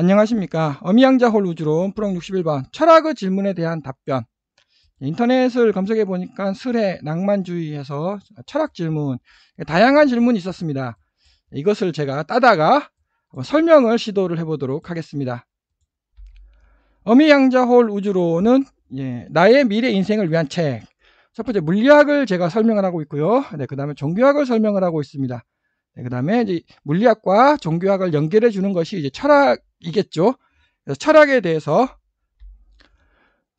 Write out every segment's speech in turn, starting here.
안녕하십니까. 어미양자홀 우주론 프롱 61번 철학의 질문에 대한 답변 인터넷을 검색해 보니까 슬해 낭만주의에서 철학 질문 다양한 질문이 있었습니다. 이것을 제가 따다가 설명을 시도를 해보도록 하겠습니다. 어미양자홀 우주론은 예, 나의 미래 인생을 위한 책. 첫 번째 물리학을 제가 설명을 하고 있고요. 네, 그 다음에 종교학을 설명을 하고 있습니다. 네, 그 다음에 물리학과 종교학을 연결해 주는 것이 이제 철학 이겠죠. 철학에 대해서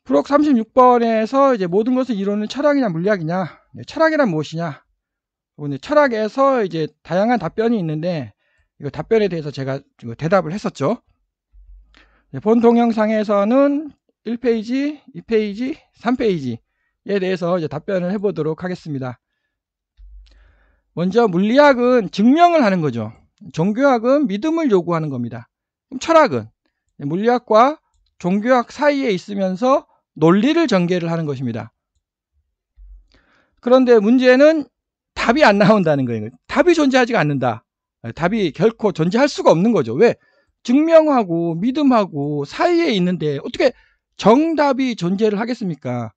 부록 36번에서 이제 모든 것을 이루는 철학이냐 물리학이냐, 네, 철학이란 무엇이냐. 철학에서 이제 다양한 답변이 있는데 이거 답변에 대해서 제가 대답을 했었죠. 네, 본 동영상에서는 1페이지, 2페이지, 3페이지에 대해서 이제 답변을 해보도록 하겠습니다. 먼저 물리학은 증명을 하는 거죠. 종교학은 믿음을 요구하는 겁니다. 철학은 물리학과 종교학 사이에 있으면서 논리를 전개를 하는 것입니다. 그런데 문제는 답이 안 나온다는 거예요. 답이 존재하지 않는다. 답이 결코 존재할 수가 없는 거죠. 왜? 증명하고 믿음하고 사이에 있는데 어떻게 정답이 존재를 하겠습니까?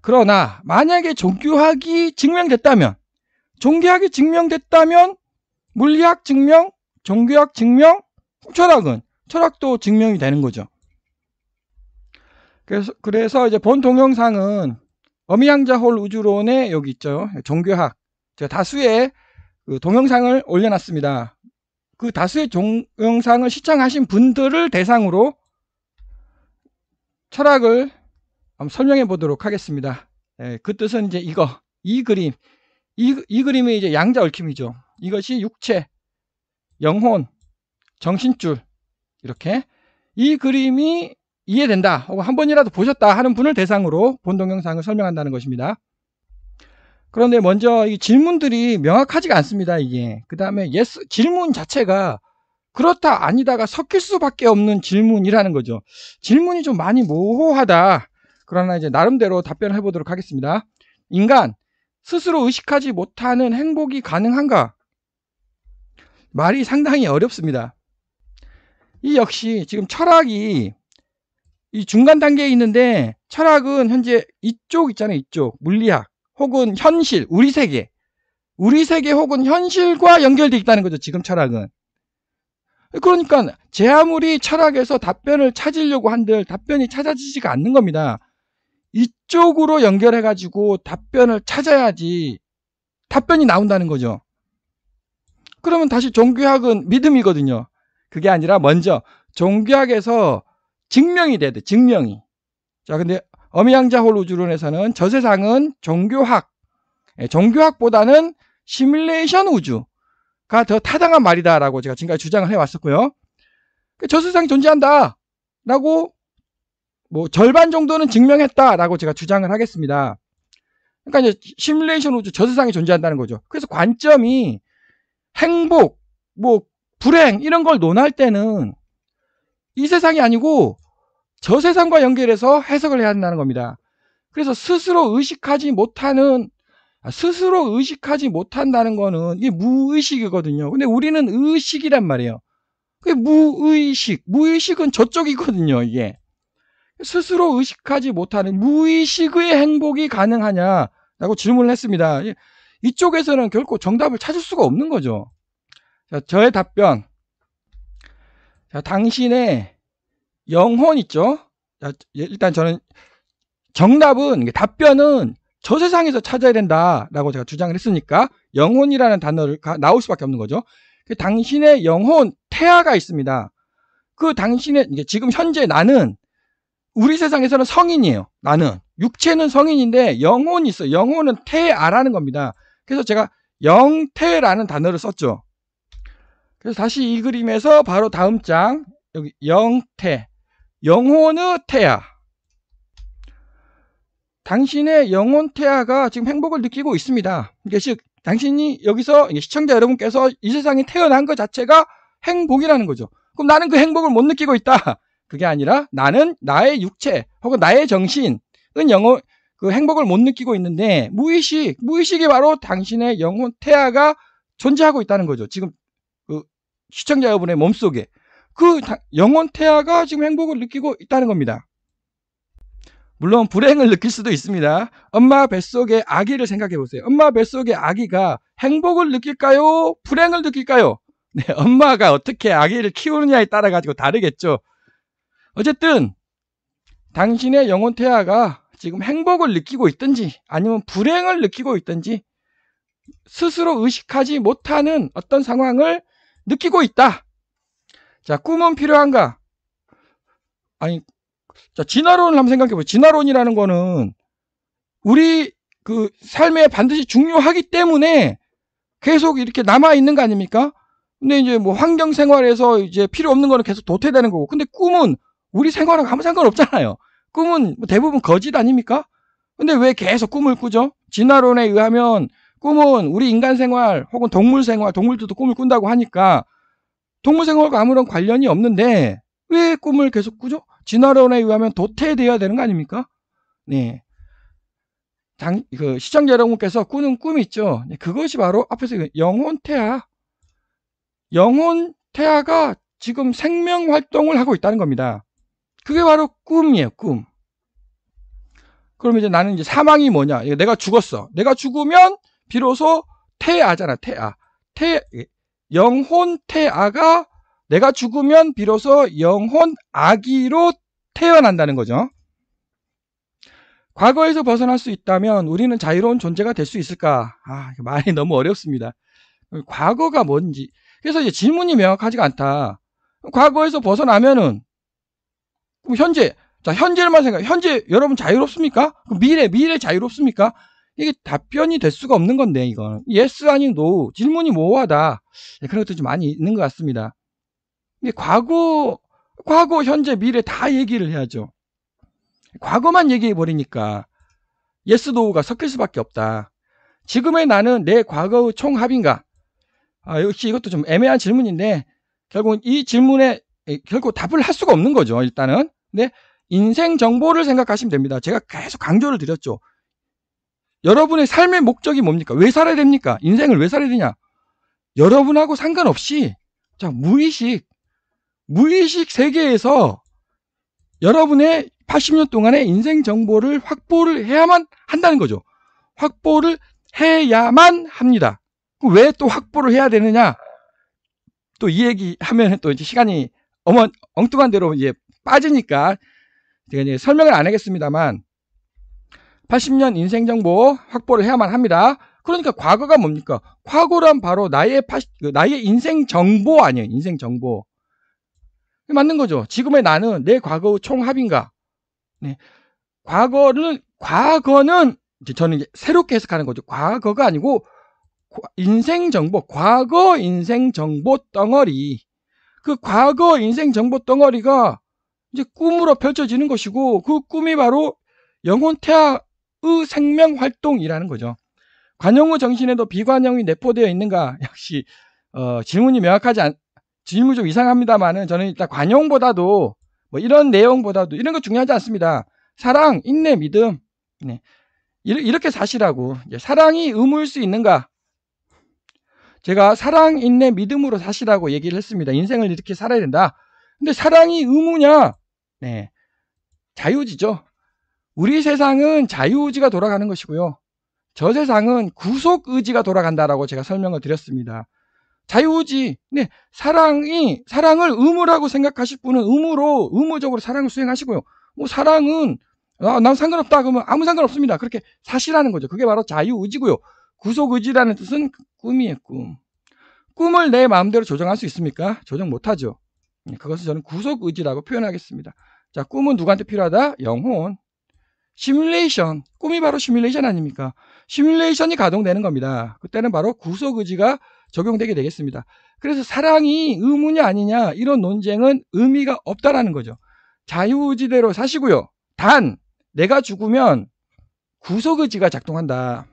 그러나 만약에 종교학이 증명됐다면 종교학이 증명됐다면 물리학 증명, 종교학 증명, 철학은 철학도 증명이 되는 거죠. 그래서, 그래서 이제 본 동영상은 어미양자 홀우주론에 여기 있죠. 종교학. 제가 다수의 그 동영상을 올려놨습니다. 그 다수의 동영상을 시청하신 분들을 대상으로 철학을 설명해 보도록 하겠습니다. 예, 그 뜻은 이제 이거, 이 그림, 이, 이 그림이 이제 양자 얽힘이죠. 이것이 육체, 영혼, 정신줄 이렇게 이 그림이 이해된다 혹은 한 번이라도 보셨다 하는 분을 대상으로 본 동영상을 설명한다는 것입니다. 그런데 먼저 이 질문들이 명확하지가 않습니다. 이게 그 다음에 yes 질문 자체가 그렇다 아니다가 섞일 수밖에 없는 질문이라는 거죠. 질문이 좀 많이 모호하다. 그러나 이제 나름대로 답변을 해보도록 하겠습니다. 인간 스스로 의식하지 못하는 행복이 가능한가? 말이 상당히 어렵습니다. 이 역시 지금 철학이 이 중간 단계에 있는데 철학은 현재 이쪽 있잖아요. 이쪽. 물리학 혹은 현실, 우리 세계. 우리 세계 혹은 현실과 연결되어 있다는 거죠. 지금 철학은. 그러니까 제 아무리 철학에서 답변을 찾으려고 한들 답변이 찾아지지가 않는 겁니다. 이쪽으로 연결해가지고 답변을 찾아야지 답변이 나온다는 거죠. 그러면 다시 종교학은 믿음이거든요. 그게 아니라 먼저 종교학에서 증명이 돼야 돼. 증명이. 자, 근데 어미양자홀 우주론에서는 저 세상은 종교학, 예, 종교학보다는 시뮬레이션 우주가 더 타당한 말이다라고 제가 지금까지 주장을 해왔었고요. 그 저 세상 이 존재한다라고 뭐 절반 정도는 증명했다라고 제가 주장을 하겠습니다. 그러니까 이제 시뮬레이션 우주 저 세상이 존재한다는 거죠. 그래서 관점이 행복, 뭐 불행 이런 걸 논할 때는 이 세상이 아니고 저 세상과 연결해서 해석을 해야 한다는 겁니다. 그래서 스스로 의식하지 못하는 아, 스스로 의식하지 못한다는 거는 이게 무의식이거든요. 근데 우리는 의식이란 말이에요. 그게 무의식. 무의식은 저쪽이거든요, 이게. 스스로 의식하지 못하는 무의식의 행복이 가능하냐라고 질문을 했습니다. 이쪽에서는 결코 정답을 찾을 수가 없는 거죠. 자, 저의 답변. 자, 당신의 영혼 있죠? 자, 예, 일단 저는 정답은 답변은 저 세상에서 찾아야 된다라고 제가 주장을 했으니까 영혼이라는 단어를 나올 수밖에 없는 거죠. 그 당신의 영혼 태아가 있습니다. 그 당신의 지금 현재 나는 우리 세상에서는 성인이에요. 나는 육체는 성인인데 영혼이 있어. 영혼은 태아라는 겁니다. 그래서 제가 영태라는 단어를 썼죠. 그래서 다시 이 그림에서 바로 다음 장 여기 영태 영혼의 태야 당신의 영혼 태아가 지금 행복을 느끼고 있습니다. 그러니까 즉 당신이 여기서 시청자 여러분께서 이 세상에 태어난 것 자체가 행복이라는 거죠. 그럼 나는 그 행복을 못 느끼고 있다. 그게 아니라 나는 나의 육체 혹은 나의 정신은 영혼 그 행복을 못 느끼고 있는데 무의식, 무의식이 바로 당신의 영혼 태아가 존재하고 있다는 거죠. 지금 그 시청자 여러분의 몸속에 그 영혼 태아가 지금 행복을 느끼고 있다는 겁니다. 물론 불행을 느낄 수도 있습니다. 엄마 뱃속의 아기를 생각해 보세요. 엄마 뱃속의 아기가 행복을 느낄까요? 불행을 느낄까요? 네, 엄마가 어떻게 아기를 키우느냐에 따라 가지고 다르겠죠. 어쨌든 당신의 영혼 태아가 지금 행복을 느끼고 있든지 아니면 불행을 느끼고 있든지 스스로 의식하지 못하는 어떤 상황을 느끼고 있다. 자, 꿈은 필요한가? 아니, 자, 진화론을 한번 생각해보세요. 진화론이라는 거는 우리 그 삶에 반드시 중요하기 때문에 계속 이렇게 남아있는 거 아닙니까? 근데 이제 뭐 환경 생활에서 이제 필요 없는 거는 계속 도태되는 거고. 근데 꿈은 우리 생활하고 아무 상관없잖아요. 꿈은 뭐 대부분 거짓 아닙니까? 근데 왜 계속 꿈을 꾸죠? 진화론에 의하면 꿈은 우리 인간 생활 혹은 동물 생활, 동물들도 꿈을 꾼다고 하니까 동물 생활과 아무런 관련이 없는데 왜 꿈을 계속 꾸죠? 진화론에 의하면 도태되어야 되는 거 아닙니까? 네. 당, 그 시청자 여러분께서 꾸는 꿈이 있죠. 네, 그것이 바로 앞에서 영혼 태아. 영혼 태아가 지금 생명 활동을 하고 있다는 겁니다. 그게 바로 꿈이에요, 꿈. 그럼 이제 나는 이제 사망이 뭐냐? 내가 죽었어. 내가 죽으면 비로소 태아잖아, 태아. 태, 영혼 태아가 내가 죽으면 비로소 영혼 아기로 태어난다는 거죠. 과거에서 벗어날 수 있다면 우리는 자유로운 존재가 될 수 있을까? 아, 말이 너무 어렵습니다. 과거가 뭔지. 그래서 이제 질문이 명확하지가 않다. 과거에서 벗어나면은 그럼 현재 자 현재만 를 생각 해 현재 여러분 자유롭습니까? 미래 미래 자유롭습니까? 이게 답변이 될 수가 없는 건데 이건 예스 아니 n 질문이 모호하다 예, 그런 것도 좀 많이 있는 것 같습니다. 이게 과거 과거 현재 미래 다 얘기를 해야죠. 과거만 얘기해 버리니까 예스 s 우가 섞일 수밖에 없다. 지금의 나는 내 과거의 총합인가? 아, 역시 이것도 좀 애매한 질문인데 결국은 이 질문에 예, 결국 답을 할 수가 없는 거죠. 일단은. 근 인생 정보를 생각하시면 됩니다. 제가 계속 강조를 드렸죠. 여러분의 삶의 목적이 뭡니까? 왜 살아야 됩니까? 인생을 왜 살아야 되냐? 여러분하고 상관없이 자 무의식 무의식 세계에서 여러분의 80년 동안의 인생 정보를 확보를 해야만 한다는 거죠. 확보를 해야만 합니다. 왜 또 확보를 해야 되느냐? 또 이 얘기 하면 또 이제 시간이 어머 엉뚱한 대로 이제 빠지니까 제가 이제 설명을 안 하겠습니다만 80년 인생 정보 확보를 해야만 합니다. 그러니까 과거가 뭡니까? 과거란 바로 나의 80, 그 나의 인생 정보 아니에요. 인생 정보. 맞는 거죠. 지금의 나는 내과거 총합인가? 네. 과거는 과거는 저는 새롭게 해석하는 거죠. 과거가 아니고 인생 정보, 과거 인생 정보 덩어리. 그 과거 인생 정보 덩어리가 이제 꿈으로 펼쳐지는 것이고 그 꿈이 바로 영혼 태아의 생명 활동이라는 거죠. 관용의 정신에도 비관형이 내포되어 있는가? 역시 어, 질문이 명확하지 않 질문이 좀 이상합니다만은 저는 일단 관용보다도 뭐 이런 내용보다도 이런 거 중요하지 않습니다. 사랑, 인내, 믿음. 네. 이렇게 사시라고. 사랑이 의무일 수 있는가? 제가 사랑, 인내, 믿음으로 사시라고 얘기를 했습니다. 인생을 이렇게 살아야 된다. 근데 사랑이 의무냐? 네. 자유지죠. 우리 세상은 자유의지가 돌아가는 것이고요. 저 세상은 구속의지가 돌아간다라고 제가 설명을 드렸습니다. 자유의지, 네, 사랑이, 사랑을 의무라고 생각하실 분은 의무로, 의무적으로 사랑을 수행하시고요. 뭐, 사랑은, 아, 난 상관없다. 그러면 아무 상관없습니다. 그렇게 사시라는 거죠. 그게 바로 자유의지고요. 구속 의지라는 뜻은 꿈이에요, 꿈. 꿈을 내 마음대로 조정할 수 있습니까? 조정 못하죠. 예, 그것을 저는 구속 의지라고 표현하겠습니다. 자, 꿈은 누구한테 필요하다? 영혼. 시뮬레이션. 꿈이 바로 시뮬레이션 아닙니까? 시뮬레이션이 가동되는 겁니다. 그때는 바로 구속 의지가 적용되게 되겠습니다. 그래서 사랑이 의문이 아니냐 이런 논쟁은 의미가 없다라는 거죠. 자유의지대로 사시고요. 단 내가 죽으면 구속의지가 작동한다.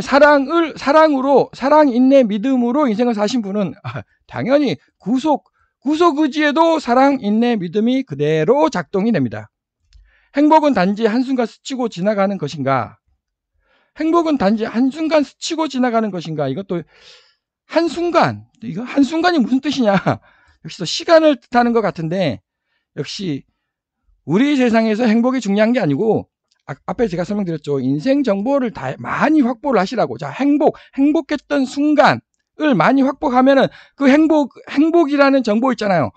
사랑을 사랑으로 사랑 인내 믿음으로 인생을 사신 분은 아, 당연히 구속 구속 의지에도 사랑 인내 믿음이 그대로 작동이 됩니다. 행복은 단지 한순간 스치고 지나가는 것인가? 행복은 단지 한순간 스치고 지나가는 것인가? 이것도 한순간 이거 한순간이 무슨 뜻이냐? 역시 또 시간을 뜻하는 것 같은데 역시 우리 세상에서 행복이 중요한 게 아니고 아, 앞에 제가 설명드렸죠. 인생 정보를 다 많이 확보를 하시라고. 자, 행복, 행복했던 순간을 많이 확보하면은 그 행복, 행복이라는 정보 있잖아요.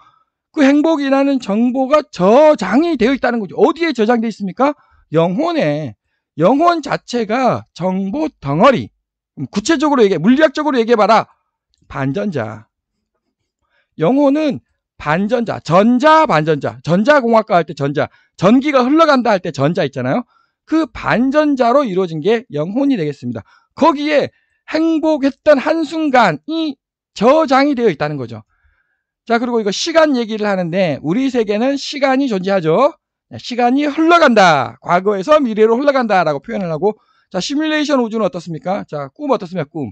그 행복이라는 정보가 저장이 되어 있다는 거죠. 어디에 저장되어 있습니까? 영혼에. 영혼 자체가 정보 덩어리. 구체적으로 얘기해, 물리학적으로 얘기해봐라. 반전자. 영혼은 반전자, 전자 반전자, 전자공학과 할 때 전자, 전기가 흘러간다 할 때 전자 있잖아요. 그 반전자로 이루어진 게 영혼이 되겠습니다. 거기에 행복했던 한순간이 저장이 되어 있다는 거죠. 자, 그리고 이거 시간 얘기를 하는데 우리 세계는 시간이 존재하죠. 네, 시간이 흘러간다. 과거에서 미래로 흘러간다라고 표현을 하고 자, 시뮬레이션 우주는 어떻습니까? 자, 꿈 어떻습니까? 꿈.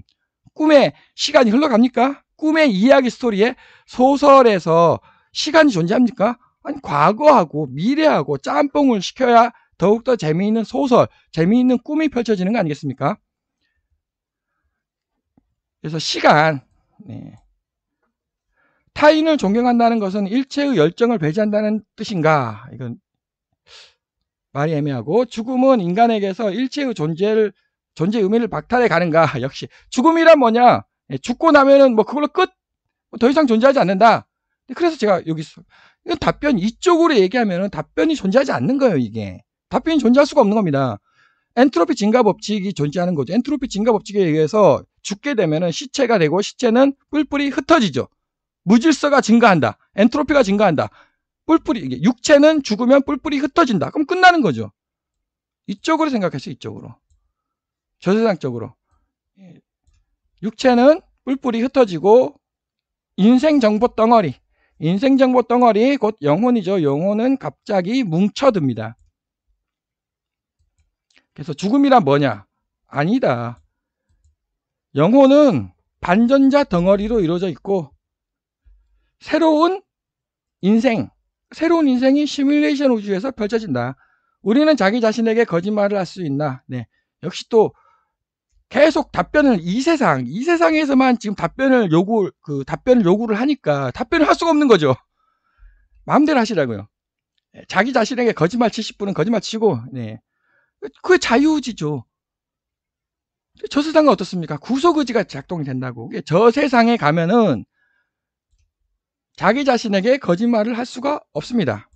꿈에 시간이 흘러갑니까? 꿈의 이야기 스토리에 소설에서 시간이 존재합니까? 아니 과거하고 미래하고 짬뽕을 시켜야 더욱더 재미있는 소설, 재미있는 꿈이 펼쳐지는 거 아니겠습니까? 그래서 시간, 네. 타인을 존경한다는 것은 일체의 열정을 배제한다는 뜻인가? 이건 말이 애매하고 죽음은 인간에게서 일체의 존재를 존재 의미를 박탈해 가는가? 역시 죽음이란 뭐냐? 예, 죽고 나면은 뭐 그걸로 끝. 뭐 더 이상 존재하지 않는다. 그래서 제가 여기서 이건 답변 이쪽으로 얘기하면은 답변이 존재하지 않는 거예요, 이게. 답변이 존재할 수가 없는 겁니다. 엔트로피 증가 법칙이 존재하는 거죠. 엔트로피 증가 법칙에 의해서 죽게 되면은 시체가 되고 시체는 뿔뿔이 흩어지죠. 무질서가 증가한다. 엔트로피가 증가한다. 뿔뿔이 이게 육체는 죽으면 뿔뿔이 흩어진다. 그럼 끝나는 거죠. 이쪽으로 생각해서 이쪽으로. 저세상적으로. 육체는 뿔뿔이 흩어지고 인생 정보 덩어리, 인생 정보 덩어리 곧 영혼이죠. 영혼은 갑자기 뭉쳐듭니다. 그래서 죽음이란 뭐냐? 아니다. 영혼은 반전자 덩어리로 이루어져 있고 새로운 인생, 새로운 인생이 시뮬레이션 우주에서 펼쳐진다. 우리는 자기 자신에게 거짓말을 할 수 있나? 네. 역시 또 계속 답변을 이 세상, 이 세상에서만 지금 답변을 요구, 그 답변을 요구를 하니까 답변을 할 수가 없는 거죠. 마음대로 하시라고요. 예, 자기 자신에게 거짓말 7 0 분은 거짓말 치고, 네. 그게 자유지죠저 세상은 어떻습니까? 구속의지가 작동이 된다고. 저 세상에 가면은 자기 자신에게 거짓말을 할 수가 없습니다.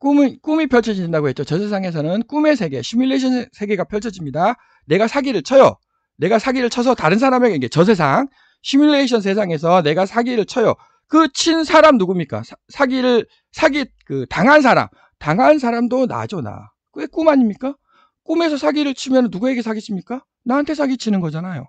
꿈이, 꿈이 펼쳐진다고 했죠. 저 세상에서는 꿈의 세계, 시뮬레이션 세계가 펼쳐집니다. 내가 사기를 쳐요. 내가 사기를 쳐서 다른 사람에게 이게 저 세상, 시뮬레이션 세상에서 내가 사기를 쳐요. 그 친 사람 누굽니까? 사, 기를 사기, 그, 당한 사람. 당한 사람도 나죠, 나. 그게 꿈 아닙니까? 꿈에서 사기를 치면 누구에게 사기 칩니까? 나한테 사기 치는 거잖아요.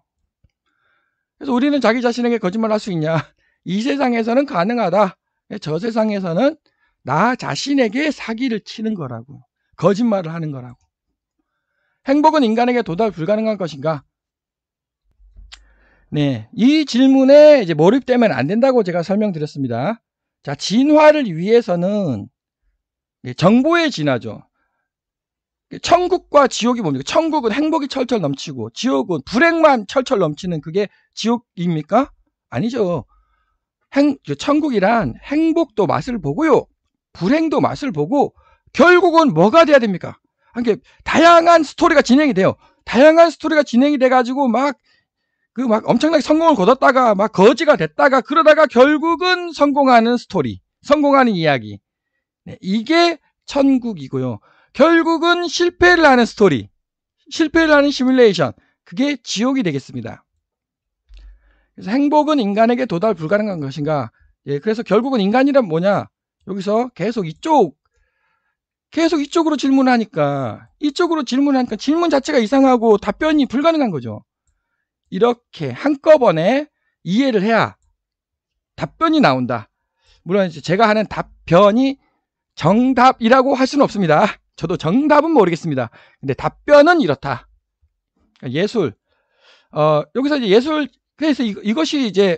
그래서 우리는 자기 자신에게 거짓말 할수 있냐? 이 세상에서는 가능하다. 저 세상에서는 나 자신에게 사기를 치는 거라고. 거짓말을 하는 거라고. 행복은 인간에게 도달 불가능한 것인가? 네. 이 질문에 이제 몰입되면 안 된다고 제가 설명드렸습니다. 자, 진화를 위해서는 정보의 진화죠. 천국과 지옥이 뭡니까? 천국은 행복이 철철 넘치고 지옥은 불행만 철철 넘치는 그게 지옥입니까? 아니죠. 행, 천국이란 행복도 맛을 보고요. 불행도 맛을 보고 결국은 뭐가 돼야 됩니까? 그러니 다양한 스토리가 진행이 돼요. 다양한 스토리가 진행이 돼가지고 막 그막 그 엄청나게 성공을 거뒀다가 막 거지가 됐다가 그러다가 결국은 성공하는 스토리, 성공하는 이야기. 네, 이게 천국이고요. 결국은 실패를 하는 스토리, 실패를 하는 시뮬레이션. 그게 지옥이 되겠습니다. 그래서 행복은 인간에게 도달 불가능한 것인가? 예, 그래서 결국은 인간이란 뭐냐? 여기서 계속 이쪽 계속 이쪽으로 질문하니까 이쪽으로 질문하니까 질문 자체가 이상하고 답변이 불가능한 거죠. 이렇게 한꺼번에 이해를 해야 답변이 나온다. 물론 제가 하는 답변이 정답이라고 할 수는 없습니다. 저도 정답은 모르겠습니다. 근데 답변은 이렇다. 그러니까 예술. 어, 여기서 이제 예술, 그래서 이, 이것이 이제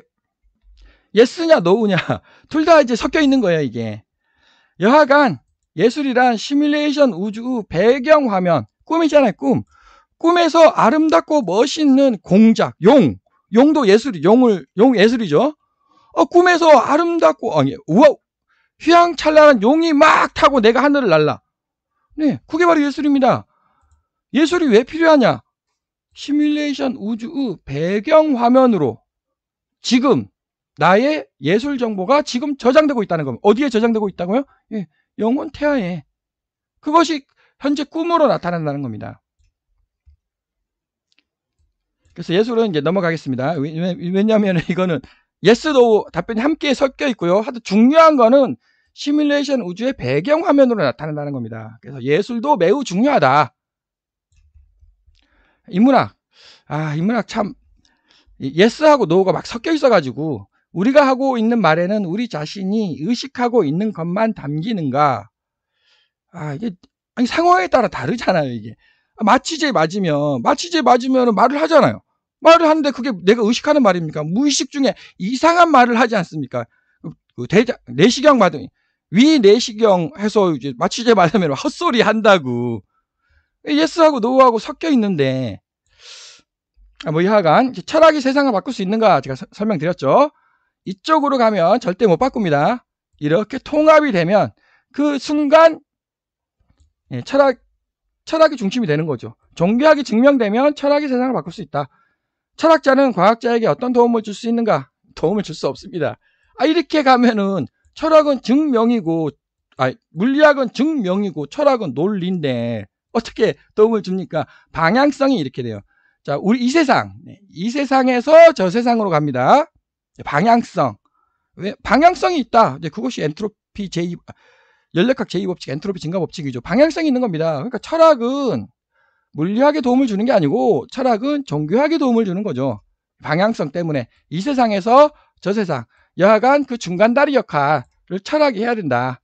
예스냐 노우냐 둘 다 이제 섞여 있는 거예요 이게 여하간 예술이란 시뮬레이션 우주 배경 화면 꿈이잖아요 꿈 꿈에서 아름답고 멋있는 공작 용 용도 예술 이 용을 용 예술이죠 어, 꿈에서 아름답고 아니 우와 휘황찬란한 용이 막 타고 내가 하늘을 날라 네 그게 바로 예술입니다 예술이 왜 필요하냐 시뮬레이션 우주의 배경 화면으로 지금 나의 예술 정보가 지금 저장되고 있다는 겁니다. 어디에 저장되고 있다고요? 예, 영혼 태아에. 그것이 현재 꿈으로 나타난다는 겁니다. 그래서 예술은 이제 넘어가겠습니다. 왜냐하면 이거는 예스도 답변이 함께 섞여 있고요. 하여튼 중요한 거는 시뮬레이션 우주의 배경 화면으로 나타난다는 겁니다. 그래서 예술도 매우 중요하다. 인문학. 아, 인문학 참 예스하고 노우가 막 섞여 있어 가지고 우리가 하고 있는 말에는 우리 자신이 의식하고 있는 것만 담기는가? 아, 이게 아니, 상황에 따라 다르잖아요, 이게. 마취제 맞으면, 마취제 맞으면 말을 하잖아요. 말을 하는데 그게 내가 의식하는 말입니까? 무의식 중에 이상한 말을 하지 않습니까? 그 대장, 내시경 맞으면, 위 내시경 해서 이제 마취제 맞으면 헛소리 한다고. 예스하고 노하고 섞여 있는데, 아, 뭐, 이하간 철학이 세상을 바꿀 수 있는가 제가 서, 설명드렸죠. 이쪽으로 가면 절대 못 바꿉니다. 이렇게 통합이 되면 그 순간 예, 철학, 철학이 중심이 되는 거죠. 종교학이 증명되면 철학이 세상을 바꿀 수 있다. 철학자는 과학자에게 어떤 도움을 줄 수 있는가? 도움을 줄 수 없습니다. 아, 이렇게 가면은 철학은 증명이고, 아, 물리학은 증명이고, 철학은 논리인데, 어떻게 도움을 줍니까? 방향성이 이렇게 돼요. 자, 우리 이 세상, 네, 이 세상에서 저 세상으로 갑니다. 방향성. 왜 방향성이 있다. 이제 그것이 엔트로피 제2 연력학 제2 법칙, 엔트로피 증가 법칙이죠. 방향성이 있는 겁니다. 그러니까 철학은 물리학에 도움을 주는 게 아니고 철학은 종교학에 도움을 주는 거죠. 방향성 때문에 이 세상에서 저 세상 여하간 그 중간다리 역할을 철학이 해야 된다.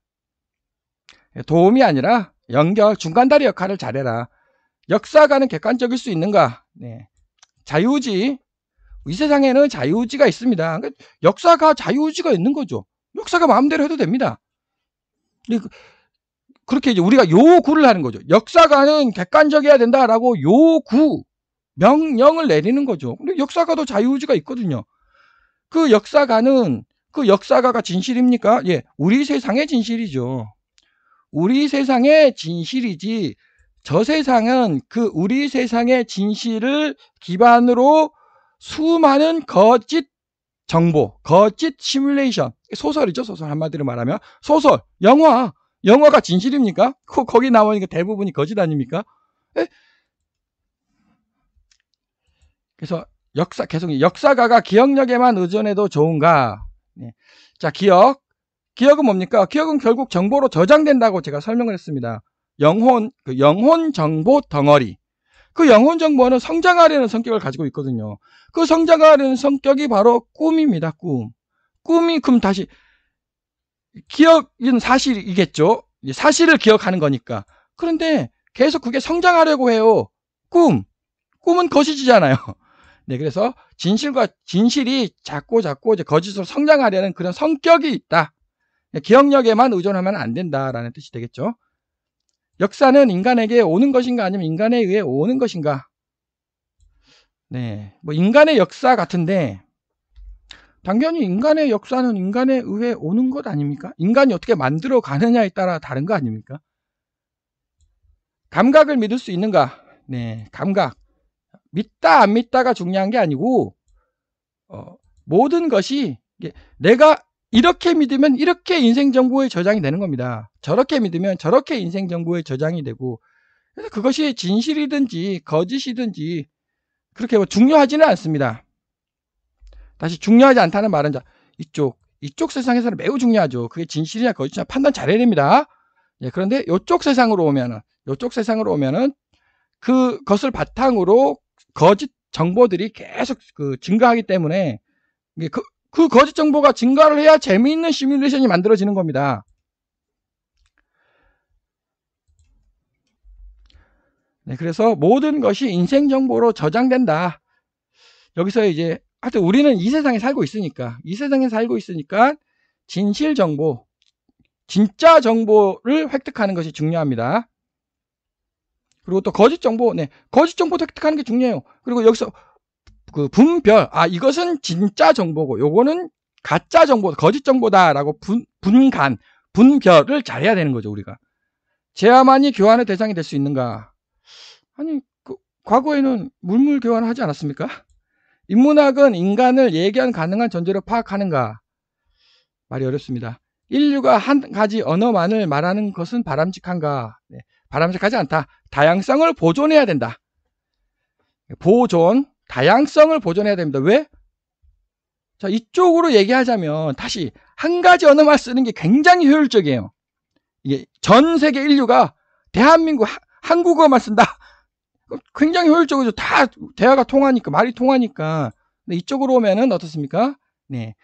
도움이 아니라 연결 중간다리 역할을 잘해라. 역사가는 객관적일 수 있는가? 네. 자유지 이 세상에는 자유의지가 있습니다. 그러니까 역사가 자유의지가 있는 거죠. 역사가 마음대로 해도 됩니다. 그, 그렇게 이제 우리가 요구를 하는 거죠. 역사가는 객관적이어야 된다라고 요구, 명령을 내리는 거죠. 역사가도 자유의지가 있거든요. 그 역사가는 그 역사가가 진실입니까? 예, 우리 세상의 진실이죠. 우리 세상의 진실이지 저 세상은 그 우리 세상의 진실을 기반으로 수많은 거짓 정보, 거짓 시뮬레이션, 소설이죠. 소설 한마디로 말하면 소설, 영화, 영화가 진실입니까? 거, 기 나오니까 대부분이 거짓 아닙니까? 에? 그래서 역사 계속 역사가가 기억력에만 의존해도 좋은가? 네. 자, 기억. 기억은 뭡니까? 기억은 결국 정보로 저장된다고 제가 설명을 했습니다. 영혼, 그 영혼 정보 덩어리. 그 영혼 정보는 성장하려는 성격을 가지고 있거든요. 그 성장하려는 성격이 바로 꿈입니다. 꿈. 꿈이 그럼 다시 기억은 사실이겠죠. 사실을 기억하는 거니까. 그런데 계속 그게 성장하려고 해요. 꿈. 꿈은 거짓이잖아요. 네, 그래서 진실과 진실이 자꾸 자꾸 이제 거짓으로 성장하려는 그런 성격이 있다. 네, 기억력에만 의존하면 안 된다라는 뜻이 되겠죠. 역사는 인간에게 오는 것인가 아니면 인간에 의해 오는 것인가? 네. 뭐 인간의 역사 같은데 당연히 인간의 역사는 인간에 의해 오는 것 아닙니까? 인간이 어떻게 만들어 가느냐에 따라 다른 거 아닙니까? 감각을 믿을 수 있는가? 네, 감각. 믿다 안 믿다가 중요한 게 아니고 어, 모든 것이 내가 이렇게 믿으면 이렇게 인생 정보의 저장이 되는 겁니다. 저렇게 믿으면 저렇게 인생 정보의 저장이 되고 그래서 그것이 진실이든지 거짓이든지 그렇게 뭐 중요하지는 않습니다. 다시 중요하지 않다는 말은 이쪽 이쪽 세상에서는 매우 중요하죠. 그게 진실이냐 거짓이냐 판단 잘해야 됩니다. 예, 그런데 이쪽 세상으로 오면은 이쪽 세상으로 오면은 그것을 바탕으로 거짓 정보들이 계속 그 증가하기 때문에 그그 거짓 정보가 증가를 해야 재미있는 시뮬레이션이 만들어지는 겁니다. 네, 그래서 모든 것이 인생 정보로 저장된다. 여기서 이제 하여튼 우리는 이 세상에 살고 있으니까 이 세상에 살고 있으니까 진실 정보, 진짜 정보를 획득하는 것이 중요합니다. 그리고 또 거짓 정보, 네, 거짓 정보 획득하는 게 중요해요. 그리고 여기서 그 분별 아 이것은 진짜 정보고 요거는 가짜 정보 거짓 정보다라고 분, 분간 분별을 잘해야 되는 거죠 우리가 제야만이 교환의 대상이 될 수 있는가 아니 그, 과거에는 물물 교환하지 을 않았습니까 인문학은 인간을 예견 가능한 존재로 파악하는가 말이 어렵습니다 인류가 한 가지 언어만을 말하는 것은 바람직한가 네, 바람직하지 않다 다양성을 보존해야 된다 보존 다양성을 보존해야 됩니다. 왜? 자, 이쪽으로 얘기하자면 다시 한 가지 언어만 쓰는 게 굉장히 효율적이에요. 이게 전 세계 인류가 대한민국 하, 한국어만 쓴다. 굉장히 효율적이죠. 다 대화가 통하니까 말이 통하니까. 근데 이쪽으로 오면은 어떻습니까? 네.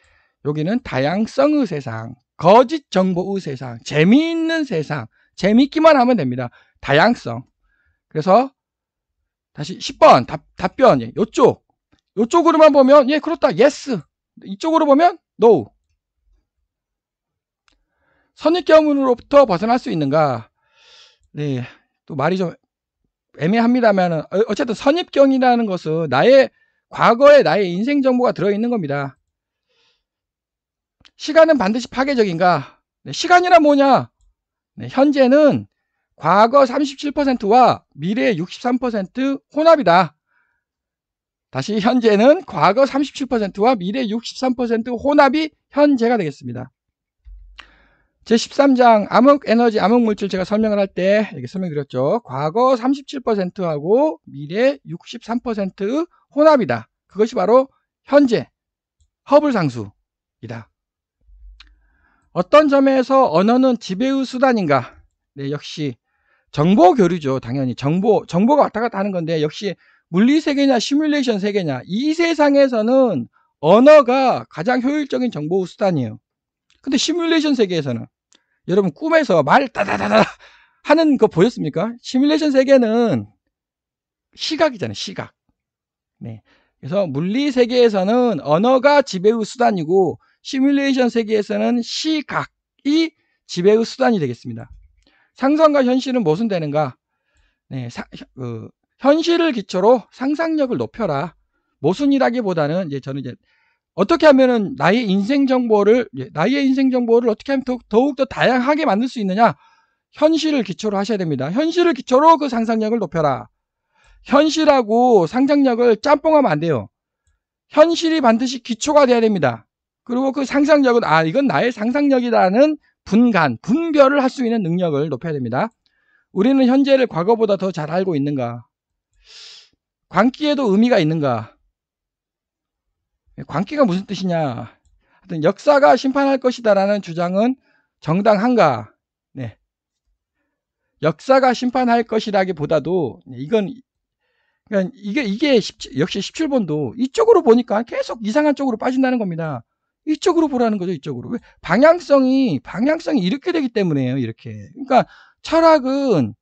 여기는 다양성의 세상, 거짓 정보의 세상, 재미있는 세상, 재미있기만 하면 됩니다. 다양성. 그래서 다시 10번 답, 답변 예, 요쪽 요쪽으로만 보면 예 그렇다 yes 이쪽으로 보면 no 선입견으로부터 벗어날 수 있는가 네또 말이 좀 애매합니다만 어, 어쨌든 선입견이라는 것은 나의 과거에 나의 인생 정보가 들어있는 겁니다 시간은 반드시 파괴적인가 네, 시간이란 뭐냐 네, 현재는 과거 37%와 미래의 63% 혼합이다. 다시 현재는 과거 37%와 미래 63% 혼합이 현재가 되겠습니다. 제13장 암흑에너지 암흑물질 제가 설명을 할 때 이렇게 설명드렸죠. 과거 37%하고 미래 63% 혼합이다. 그것이 바로 현재 허블 상수이다. 어떤 점에서 언어는 지배의 수단인가? 네, 역시 정보 교류죠. 당연히 정보 정보가 왔다 갔다 하는 건데 역시 물리 세계냐 시뮬레이션 세계냐 이 세상에서는 언어가 가장 효율적인 정보 수단이에요. 근데 시뮬레이션 세계에서는 여러분 꿈에서 말 따다다다 하는 거 보셨습니까? 시뮬레이션 세계는 시각이잖아요. 시각. 네. 그래서 물리 세계에서는 언어가 지배의 수단이고 시뮬레이션 세계에서는 시각이 지배의 수단이 되겠습니다. 상상과 현실은 무슨 되는가 네, 사, 어, 현실을 기초로 상상력을 높여라. 모순이라기보다는 이제 저는 이제 어떻게 하면은 나의 인생 정보를 예, 나의 인생 정보를 어떻게 하면 더욱 더 다양하게 만들 수 있느냐? 현실을 기초로 하셔야 됩니다. 현실을 기초로 그 상상력을 높여라. 현실하고 상상력을 짬뽕하면 안 돼요. 현실이 반드시 기초가 돼야 됩니다. 그리고 그 상상력은 아 이건 나의 상상력이라는 분간, 분별을 할 수 있는 능력을 높여야 됩니다. 우리는 현재를 과거보다 더 잘 알고 있는가? 광기에도 의미가 있는가? 광기가 무슨 뜻이냐? 하여튼 역사가 심판할 것이다라는 주장은 정당한가? 네. 역사가 심판할 것이라기보다도 네, 이건 그러니까 이게 이게 17, 역시 17번도 이쪽으로 보니까 계속 이상한 쪽으로 빠진다는 겁니다. 이쪽으로 보라는 거죠. 이쪽으로. 왜? 방향성이 방향성이 이렇게 되기 때문에요. 이렇게. 그러니까 철학은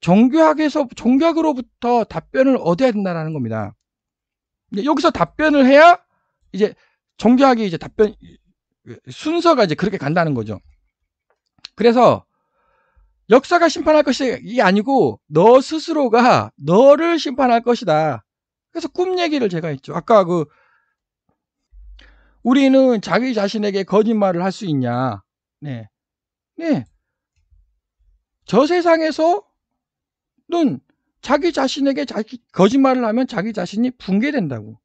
종교학에서 종교학으로부터 답변을 얻어야 된다는 겁니다. 여기서 답변을 해야 이제 종교학이 이제 답변 순서가 이제 그렇게 간다는 거죠. 그래서 역사가 심판할 것이 아니고 너 스스로가 너를 심판할 것이다. 그래서 꿈 얘기를 제가 했죠. 아까 그 우리는 자기 자신에게 거짓말을 할 수 있냐? 네. 네. 저 세상에서는 자기 자신에게 자기 거짓말을 하면 자기 자신이 붕괴된다고.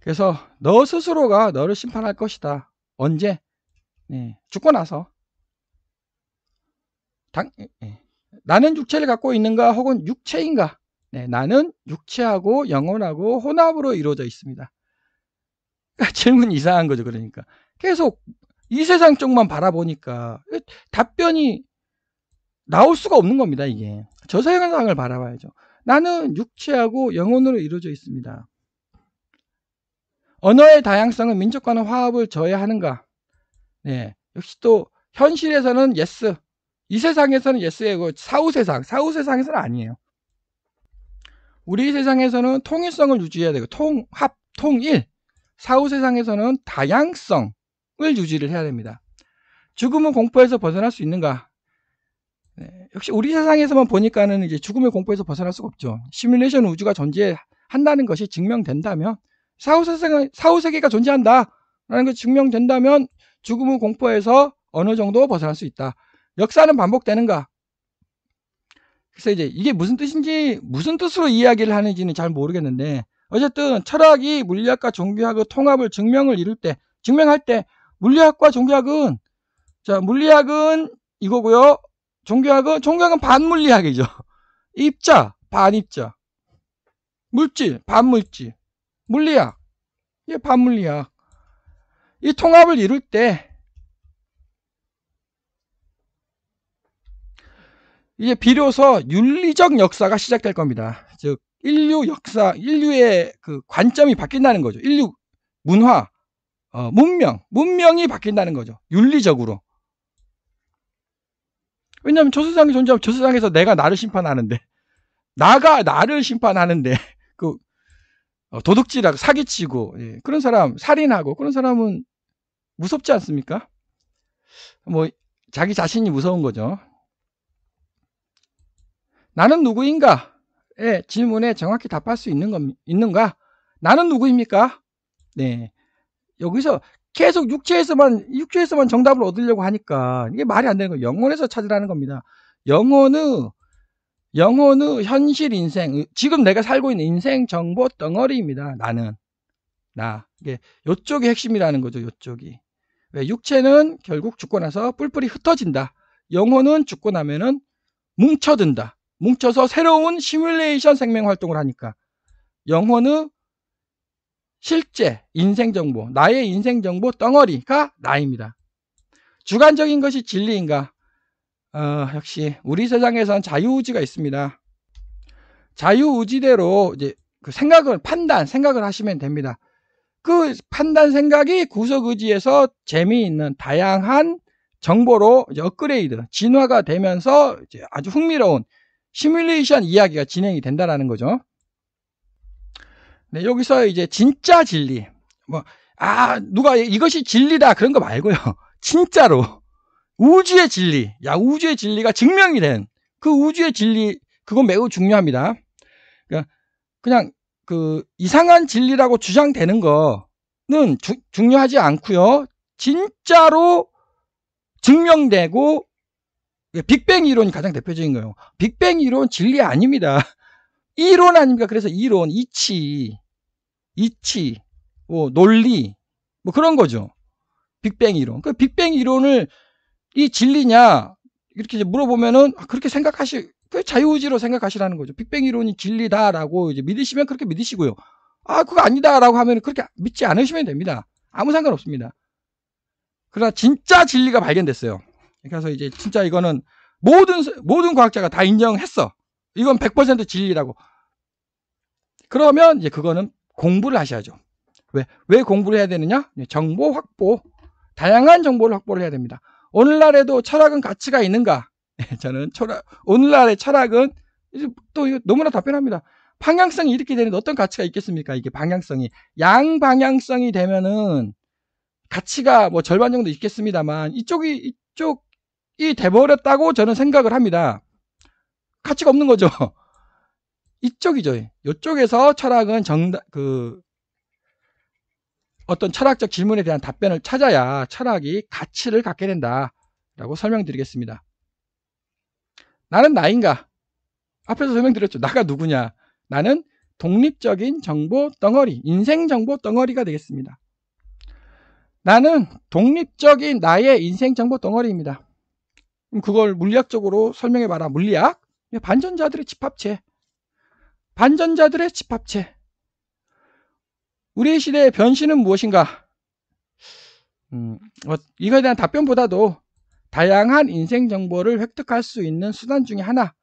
그래서 너 스스로가 너를 심판할 것이다. 언제? 네. 죽고 나서. 당, 네. 나는 육체를 갖고 있는가 혹은 육체인가? 네, 나는 육체하고 영혼하고 혼합으로 이루어져 있습니다. 질문 이상한 거죠. 그러니까 계속 이 세상 쪽만 바라보니까 답변이 나올 수가 없는 겁니다. 이게 저 세상을 바라봐야죠. 나는 육체하고 영혼으로 이루어져 있습니다. 언어의 다양성은 민족과는 화합을 저해하는가? 네, 역시 또 현실에서는 예스, yes, 이 세상에서는 예스이고 그 사후 세상, 사후 세상에서는 아니에요. 우리 세상에서는 통일성을 유지해야 되고 통합, 통일. 사후 세상에서는 다양성을 유지를 해야 됩니다. 죽음은 공포에서 벗어날 수 있는가? 네, 역시 우리 세상에서만 보니까는 이제 죽음의 공포에서 벗어날 수가 없죠. 시뮬레이션 우주가 존재한다는 것이 증명된다면 사후 세상 사후 세계가 존재한다라는 것이 증명된다면 죽음은 공포에서 어느 정도 벗어날 수 있다. 역사는 반복되는가? 그래서 이제 이게 무슨 뜻인지 무슨 뜻으로 이야기를 하는지는 잘 모르겠는데 어쨌든 철학이 물리학과 종교학의 통합을 증명을 이룰 때 증명할 때 물리학과 종교학은 자 물리학은 이거고요 종교학은 종교학은 반물리학이죠 입자 반입자 물질 반물질 물리학 이 예, 반물리학 이 통합을 이룰 때 이제 비로소 윤리적 역사가 시작될 겁니다. 즉 인류 역사, 인류의 그 관점이 바뀐다는 거죠. 인류 문화, 어, 문명, 문명이 바뀐다는 거죠. 윤리적으로. 왜냐하면 저 세상이 존재하면 저 세상에서 내가 나를 심판하는데 나가 나를 심판하는데 그 어, 도둑질하고 사기치고 예, 그런 사람 살인하고 그런 사람은 무섭지 않습니까? 뭐 자기 자신이 무서운 거죠. 나는 누구인가의 예, 질문에 정확히 답할 수 있는 겁, 있는가? 나는 누구입니까? 네. 여기서 계속 육체에서만 육체에서만 정답을 얻으려고 하니까 이게 말이 안 되는 거예요. 영혼에서 찾으라는 겁니다. 영혼의 영혼의 현실 인생 지금 내가 살고 있는 인생 정보 덩어리입니다. 나는 나 이게 요쪽이 핵심이라는 거죠. 요쪽이 왜 육체는 결국 죽고 나서 뿔뿔이 흩어진다. 영혼은 죽고 나면은 뭉쳐든다. 뭉쳐서 새로운 시뮬레이션 생명 활동을 하니까 영혼의 실제 인생 정보, 나의 인생 정보 덩어리가 나입니다. 주관적인 것이 진리인가? 어, 역시 우리 세상에선 자유의지가 있습니다. 자유의지대로 이제 그 생각을 판단, 생각을 하시면 됩니다. 그 판단 생각이 구석의지에서 재미있는 다양한 정보로 업그레이드, 진화가 되면서 아주 흥미로운 시뮬레이션 이야기가 진행이 된다라는 거죠. 네, 여기서 이제 진짜 진리. 뭐, 아, 누가 이것이 진리다. 그런 거 말고요. 진짜로. 우주의 진리. 야, 우주의 진리가 증명이 된 그 우주의 진리. 그건 매우 중요합니다. 그러니까 그냥그 이상한 진리라고 주장되는 거는 주, 중요하지 않고요. 진짜로 증명되고 예, 빅뱅 이론이 가장 대표적인 거예요. 빅뱅 이론 진리 아닙니다. 이론 아닙니까? 그래서 이론, 이치, 이치, 뭐 논리, 뭐 그런 거죠. 빅뱅 이론. 그 빅뱅 이론을 이 진리냐 이렇게 이제 물어보면은 아, 그렇게 생각하시 그 자유의지로 생각하시라는 거죠. 빅뱅 이론이 진리다라고 이제 믿으시면 그렇게 믿으시고요. 아 그거 아니다라고 하면 그렇게 믿지 않으시면 됩니다. 아무 상관없습니다. 그러나 진짜 진리가 발견됐어요. 그러니까 그래서 이제 진짜 이거는 모든 모든 과학자가 다 인정했어. 이건 100% 진리라고. 그러면 이제 그거는 공부를 하셔야죠. 왜, 왜 공부를 해야 되느냐? 정보 확보. 다양한 정보를 확보를 해야 됩니다. 오늘날에도 철학은 가치가 있는가? 네, 저는 철학, 오늘날의 철학은 또 너무나 답변합니다. 방향성이 이렇게 되는 어떤 가치가 있겠습니까? 이게 방향성이. 양방향성이 되면은 가치가 뭐 절반 정도 있겠습니다만 이쪽이, 이쪽 이 돼버렸다고 저는 생각을 합니다. 가치가 없는 거죠. 이쪽이죠. 이쪽에서 철학은 정답, 그, 어떤 철학적 질문에 대한 답변을 찾아야 철학이 가치를 갖게 된다라고 설명드리겠습니다. 나는 나인가? 앞에서 설명드렸죠. 나가 누구냐? 나는 독립적인 정보 덩어리, 인생 정보 덩어리가 되겠습니다. 나는 독립적인 나의 인생 정보 덩어리입니다. 그걸 물리학적으로 설명해 봐라. 물리학. 반전자들의 집합체. 반전자들의 집합체. 우리의 시대의 변신은 무엇인가? 음, 어, 이거에 대한 답변보다도 다양한 인생 정보를 획득할 수 있는 수단 중에 하나.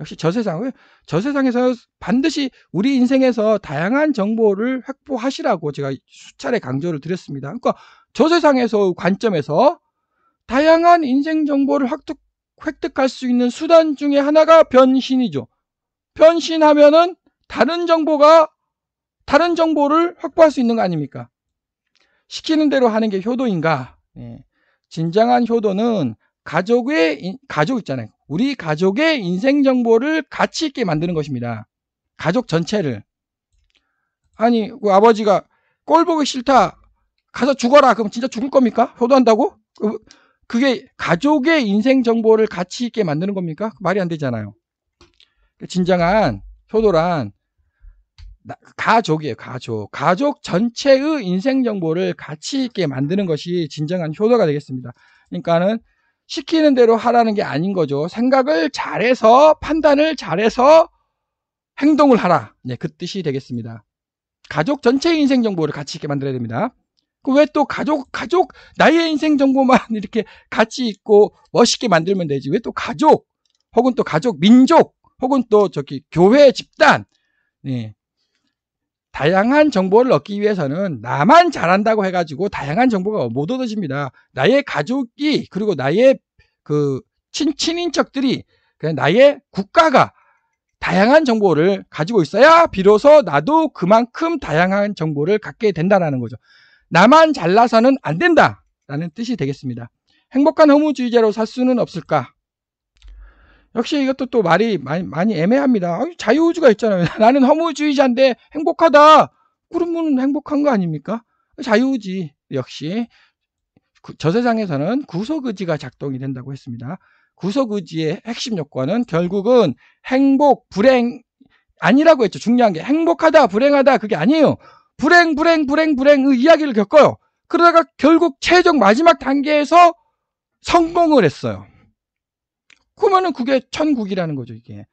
역시 저 세상을 저 세상에서 반드시 우리 인생에서 다양한 정보를 확보하시라고 제가 수차례 강조를 드렸습니다. 그러니까 저 세상에서 관점에서 다양한 인생 정보를 획득, 획득할 수 있는 수단 중에 하나가 변신이죠. 변신하면은 다른 정보가 다른 정보를 확보할 수 있는 거 아닙니까? 시키는 대로 하는 게 효도인가? 예. 진정한 효도는 가족의 가족 있잖아요. 우리 가족의 인생 정보를 가치 있게 만드는 것입니다. 가족 전체를 아니 그 아버지가 꼴 보기 싫다 가서 죽어라 그럼 진짜 죽을 겁니까? 효도한다고? 그, 그게 가족의 인생 정보를 가치 있게 만드는 겁니까? 그 말이 안 되잖아요. 그러니까 진정한 효도란 가족이에요, 가족. 가족 전체의 인생 정보를 가치 있게 만드는 것이 진정한 효도가 되겠습니다. 그러니까는 시키는 대로 하라는 게 아닌 거죠. 생각을 잘해서 판단을 잘해서 행동을 하라. 네, 그 뜻이 되겠습니다. 가족 전체의 인생 정보를 가치 있게 만들어야 됩니다. 왜또 그 가족 가족 나의 인생 정보만 이렇게 같이 있고 멋있게 만들면 되지 왜 또 가족 혹은 또 가족 민족 혹은 또 저기 교회 집단 네. 다양한 정보를 얻기 위해서는 나만 잘한다고 해가지고 다양한 정보가 못 얻어집니다. 나의 가족이 그리고 나의 그 친, 친인척들이 그냥 나의 국가가 다양한 정보를 가지고 있어야 비로소 나도 그만큼 다양한 정보를 갖게 된다라는 거죠. 나만 잘나서는 안 된다. 라는 뜻이 되겠습니다. 행복한 허무주의자로 살 수는 없을까? 역시 이것도 또 말이 많이, 많이 애매합니다. 자유우주가 있잖아요. 나는 허무주의자인데 행복하다. 그러면 행복한 거 아닙니까? 자유우지. 역시 저 세상에서는 구속의지가 작동이 된다고 했습니다. 구속의지의 핵심 요건은 결국은 행복, 불행 아니라고 했죠. 중요한 게 행복하다, 불행하다 그게 아니에요. 불행, 불행, 불행, 불행의 이야기를 겪어요. 그러다가 결국 최종 마지막 단계에서 성공을 했어요. 꿈은 그게 천국이라는 거죠, 이게.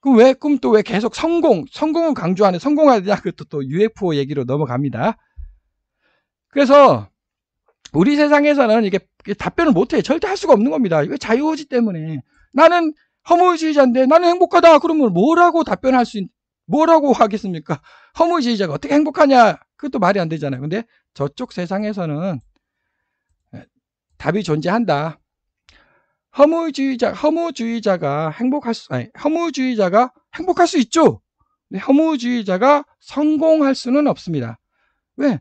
그럼 왜, 꿈 또 왜 계속 성공, 성공을 강조하는, 성공하냐? 그것도 또 UFO 얘기로 넘어갑니다. 그래서 우리 세상에서는 이게 답변을 못해. 요 절대 할 수가 없는 겁니다. 이거 자유의지 때문에. 나는 허무주의자인데 나는 행복하다. 그러면 뭐라고 답변할 수 있는, 뭐라고 하겠습니까? 허무주의자가 어떻게 행복하냐? 그것도 말이 안 되잖아요. 근데 저쪽 세상에서는 예, 답이 존재한다. 허무주의자, 허무주의자가 행복할 수, 아니, 허무주의자가 행복할 수 있죠. 근데 허무주의자가 성공할 수는 없습니다. 왜?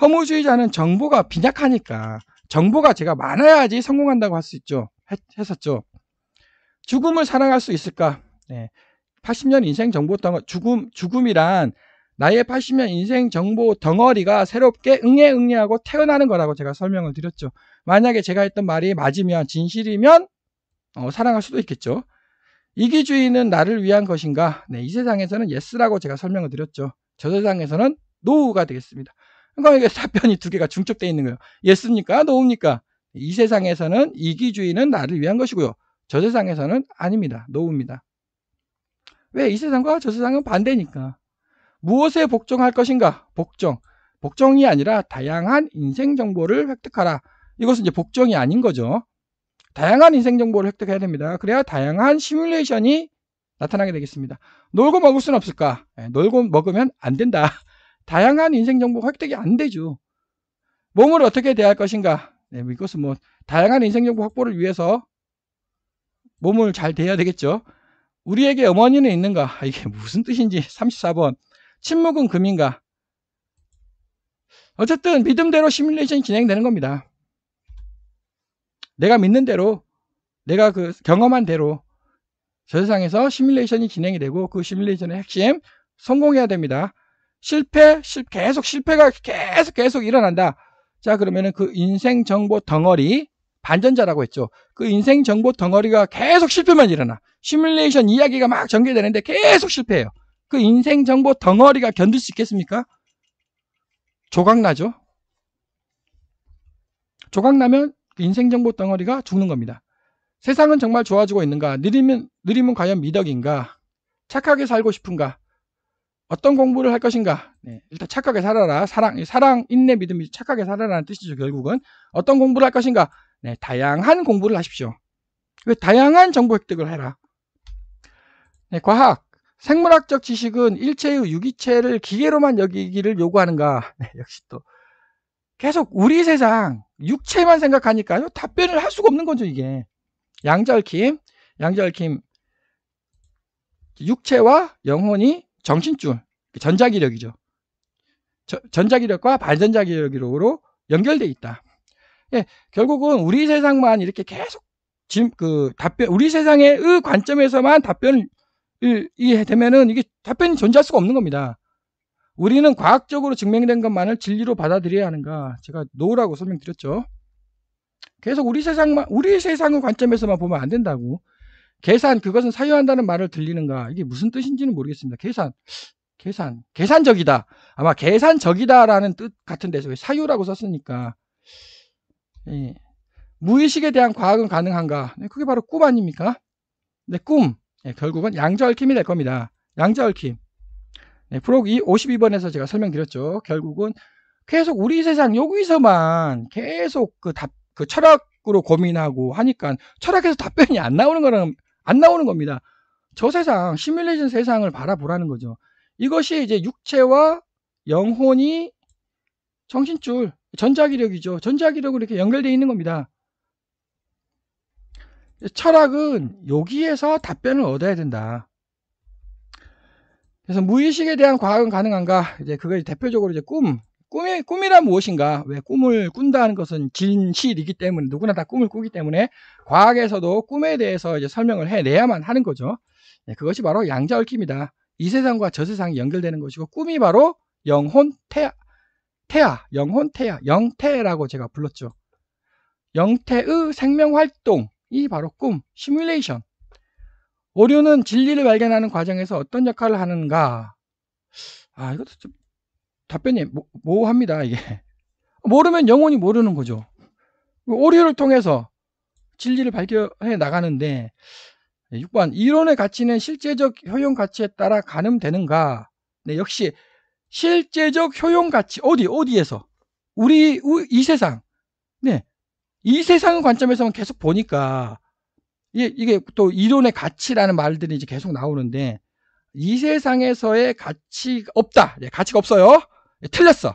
허무주의자는 정보가 빈약하니까 정보가 제가 많아야지 성공한다고 할 수 있죠. 했, 었죠 죽음을 사랑할 수 있을까? 네. 80년 인생 정보 덩어 죽음 죽음이란 나의 80년 인생 정보 덩어리가 새롭게 응애 응애하고 태어나는 거라고 제가 설명을 드렸죠. 만약에 제가 했던 말이 맞으면 진실이면 어, 사랑할 수도 있겠죠. 이기주의는 나를 위한 것인가? 네, 이 세상에서는 예스라고 제가 설명을 드렸죠. 저 세상에서는 노우가 되겠습니다. 그러니까 이게 답변이 두 개가 중첩되어 있는 거예요. 예스입니까? 노우입니까? 이 세상에서는 이기주의는 나를 위한 것이고요. 저 세상에서는 아닙니다. 노우입니다. 왜? 이 세상과 저 세상은 반대니까. 무엇에 복종할 것인가? 복종. 복종이 아니라 다양한 인생 정보를 획득하라. 이것은 이제 복종이 아닌 거죠. 다양한 인생 정보를 획득해야 됩니다. 그래야 다양한 시뮬레이션이 나타나게 되겠습니다. 놀고 먹을 수는 없을까? 예, 놀고 먹으면 안 된다. 다양한 인생 정보 획득이 안 되죠. 몸을 어떻게 대할 것인가? 네, 뭐 이것은 뭐 다양한 인생 정보 확보를 위해서 몸을 잘 대해야 되겠죠. 우리에게 어머니는 있는가? 아, 이게 무슨 뜻인지 34번. 침묵은 금인가? 어쨌든 믿음대로 시뮬레이션이 진행되는 겁니다. 내가 믿는 대로, 내가 그 경험한 대로 저 세상에서 시뮬레이션이 진행이 되고 그 시뮬레이션의 핵심 성공해야 됩니다. 실패, 실, 계속 실패가 계속 계속 일어난다. 자, 그러면은 그 인생 정보 덩어리 반전자라고 했죠. 그 인생 정보 덩어리가 계속 실패만 일어나. 시뮬레이션 이야기가 막 전개되는데 계속 실패해요. 그 인생 정보 덩어리가 견딜 수 있겠습니까? 조각나죠? 조각나면 그 인생 정보 덩어리가 죽는 겁니다. 세상은 정말 좋아지고 있는가? 느리면, 느리면 과연 미덕인가? 착하게 살고 싶은가? 어떤 공부를 할 것인가? 네, 일단 착하게 살아라. 사랑, 사랑, 인내, 믿음이 착하게 살아라는 뜻이죠, 결국은. 어떤 공부를 할 것인가? 네, 다양한 공부를 하십시오. 다양한 정보 획득을 해라. 네, 과학, 생물학적 지식은 일체의 유기체를 기계로만 여기기를 요구하는가? 네, 역시 또 계속 우리 세상 육체만 생각하니까요 답변을 할 수가 없는 거죠 이게 양절킴, 양절킴 육체와 영혼이 정신줄, 전자기력이죠. 저, 전자기력과 발전자기력으로연결되어 있다. 예, 결국은 우리 세상만 이렇게 계속 지금 그 답변, 우리 세상의 관점에서만 답변을 이해되면은 이게 답변이 존재할 수가 없는 겁니다. 우리는 과학적으로 증명된 것만을 진리로 받아들여야 하는가? 제가 노라고 설명드렸죠. 계속 우리 세상만 우리 세상의 관점에서만 보면 안 된다고. 계산 그것은 사유한다는 말을 들리는가? 이게 무슨 뜻인지는 모르겠습니다. 계산 계산 계산적이다. 아마 계산적이다라는 뜻 같은 데서 사유라고 썼으니까 예. 무의식에 대한 과학은 가능한가? 네, 그게 바로 꿈 아닙니까? 네, 꿈. 네, 결국은 양자 얽힘이 될 겁니다. 양자 얽힘. 네, 프로기 52번에서 제가 설명드렸죠. 결국은 계속 우리 세상 여기서만 계속 그 답, 그 철학으로 고민하고 하니까 철학에서 답변이 안 나오는 거는, 안 나오는 겁니다. 저 세상, 시뮬레이션 세상을 바라보라는 거죠. 이것이 이제 육체와 영혼이 정신줄, 전자기력이죠. 전자기력으로 이렇게 연결되어 있는 겁니다. 철학은 여기에서 답변을 얻어야 된다. 그래서 무의식에 대한 과학은 가능한가? 이제 그걸 대표적으로 이제 꿈, 꿈이 꿈이란 무엇인가? 왜 꿈을 꾼다는 것은 진실이기 때문에 누구나 다 꿈을 꾸기 때문에 과학에서도 꿈에 대해서 이제 설명을 해내야만 하는 거죠. 예, 그것이 바로 양자얽힘이다. 이 세상과 저 세상이 연결되는 것이고 꿈이 바로 영혼 태아, 태아, 영혼 태아, 영태라고 제가 불렀죠. 영태의 생명 활동이 바로 꿈, 시뮬레이션. 오류는 진리를 발견하는 과정에서 어떤 역할을 하는가? 아, 이것도 좀 답변이 모, 모호합니다, 이게. 모르면 영혼이 모르는 거죠. 오류를 통해서 진리를 발견해 나가는데, 6번, 예, 이론의 가치는 실제적 효용 가치에 따라 가늠되는가? 네, 역시 실제적 효용 가치 어디 어디에서 우리 이 세상 네 이 세상 관점에서만 계속 보니까 이게, 이게 또 이론의 가치라는 말들이 이제 계속 나오는데 이 세상에서의 가치가 없다 네, 가치가 없어요 네, 틀렸어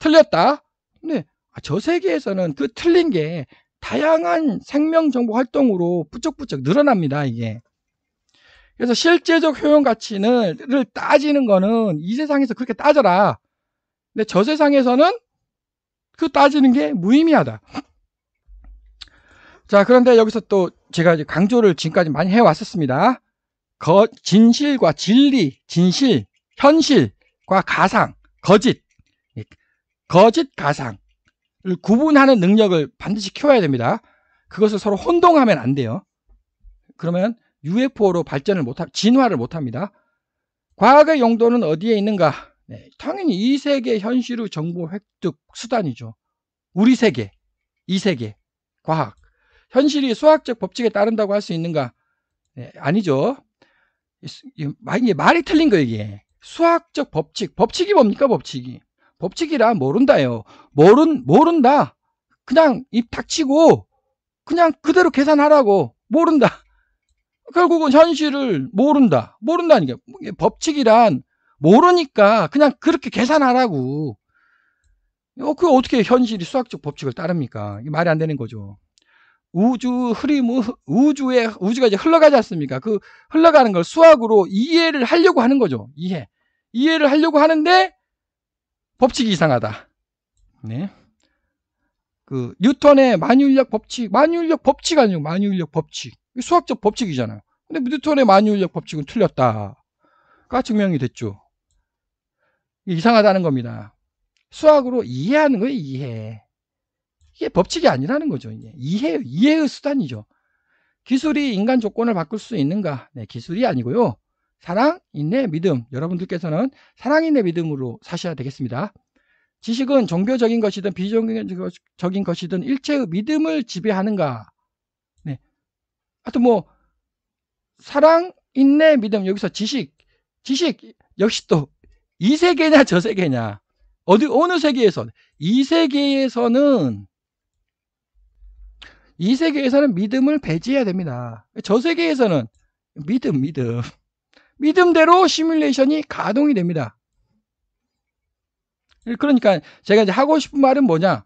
틀렸다 네, 아, 저 세계에서는 그 틀린 게 다양한 생명 정보 활동으로 부쩍부쩍 늘어납니다 이게 그래서 실제적 효용 가치를 따지는 거는 이 세상에서 그렇게 따져라. 근데 저 세상에서는 그 따지는 게 무의미하다. 자, 그런데 여기서 또 제가 강조를 지금까지 많이 해왔었습니다. 거, 진실과 진리, 진실, 현실과 가상, 거짓, 예, 거짓 가상을 구분하는 능력을 반드시 키워야 됩니다. 그것을 서로 혼동하면 안 돼요. 그러면 UFO로 발전을 못, 진화를 못합니다. 과학의 용도는 어디에 있는가? 네, 당연히 이 세계 현실의 정보 획득 수단이죠. 우리 세계, 이 세계, 과학. 현실이 수학적 법칙에 따른다고 할 수 있는가? 네, 아니죠. 이게 말이 틀린 거예요, 이게. 수학적 법칙. 법칙이 뭡니까, 법칙이? 법칙이라 모른다요. 모른, 모른다. 그냥 입 닥치고, 그냥 그대로 계산하라고. 모른다. 결국은 현실을 모른다. 모른다는게 뭐, 법칙이란 모르니까 그냥 그렇게 계산하라고. 그 어떻게 현실이 수학적 법칙을 따릅니까? 이게 말이 안 되는 거죠. 우주 흐림 우주의, 우주가 이제 흘러가지 않습니까? 그 흘러가는 걸 수학으로 이해를 하려고 하는 거죠. 이해. 이해를 하려고 하는데 법칙이 이상하다. 네. 그, 뉴턴의 만유인력 법칙, 만유인력 법칙 아니고 만유인력 법칙. 수학적 법칙이잖아요. 근데 뉴턴의 만유인력 법칙은 틀렸다가 증명이 됐죠. 이상하다는 겁니다. 수학으로 이해하는 거예요, 이해. 이게 법칙이 아니라는 거죠. 이게. 이해, 이해의 수단이죠. 기술이 인간 조건을 바꿀 수 있는가? 네, 기술이 아니고요. 사랑, 인내, 믿음. 여러분들께서는 사랑, 인내, 믿음으로 사셔야 되겠습니다. 지식은 종교적인 것이든 비종교적인 것이든 일체의 믿음을 지배하는가? 하여튼 뭐 사랑, 인내, 믿음 여기서 지식, 지식 역시 또 이 세계냐 저 세계냐 어디 어느 세계에서 이 세계에서는 이 세계에서는 믿음을 배제해야 됩니다. 저 세계에서는 믿음, 믿음, 믿음대로 시뮬레이션이 가동이 됩니다. 그러니까 제가 이제 하고 싶은 말은 뭐냐?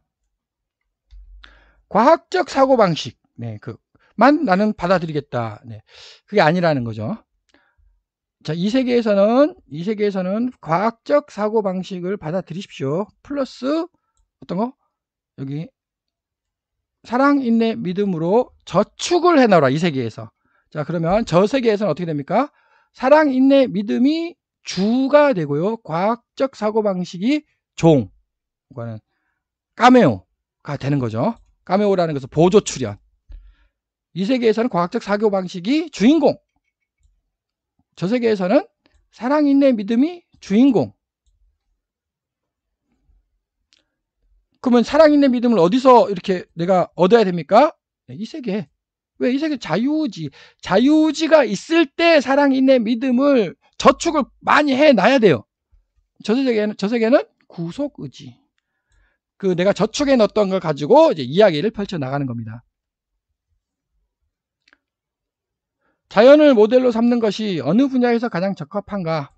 과학적 사고방식, 네, 그만 나는 받아들이겠다. 네. 그게 아니라는 거죠. 자, 이 세계에서는 이 세계에서는 과학적 사고 방식을 받아들이십시오. 플러스 어떤 거? 여기 사랑, 인내, 믿음으로 저축을 해 놓으라. 이 세계에서. 자, 그러면 저 세계에서는 어떻게 됩니까? 사랑, 인내, 믿음이 주가 되고요. 과학적 사고 방식이 종. 이거는 까메오가 되는 거죠. 까메오라는 것은 보조 출연. 이 세계에서는 과학적 사교 방식이 주인공. 저 세계에서는 사랑, 인내, 믿음이 주인공. 그러면 사랑, 인내, 믿음을 어디서 이렇게 내가 얻어야 됩니까? 네, 이 세계. 왜 이 세계 자유의지. 자유의지가 있을 때 사랑, 인내, 믿음을 저축을 많이 해놔야 돼요. 저 세계는, 저 세계는 구속의지. 그 내가 저축해 넣었던 걸 가지고 이제 이야기를 펼쳐나가는 겁니다. 자연을 모델로 삼는 것이 어느 분야에서 가장 적합한가?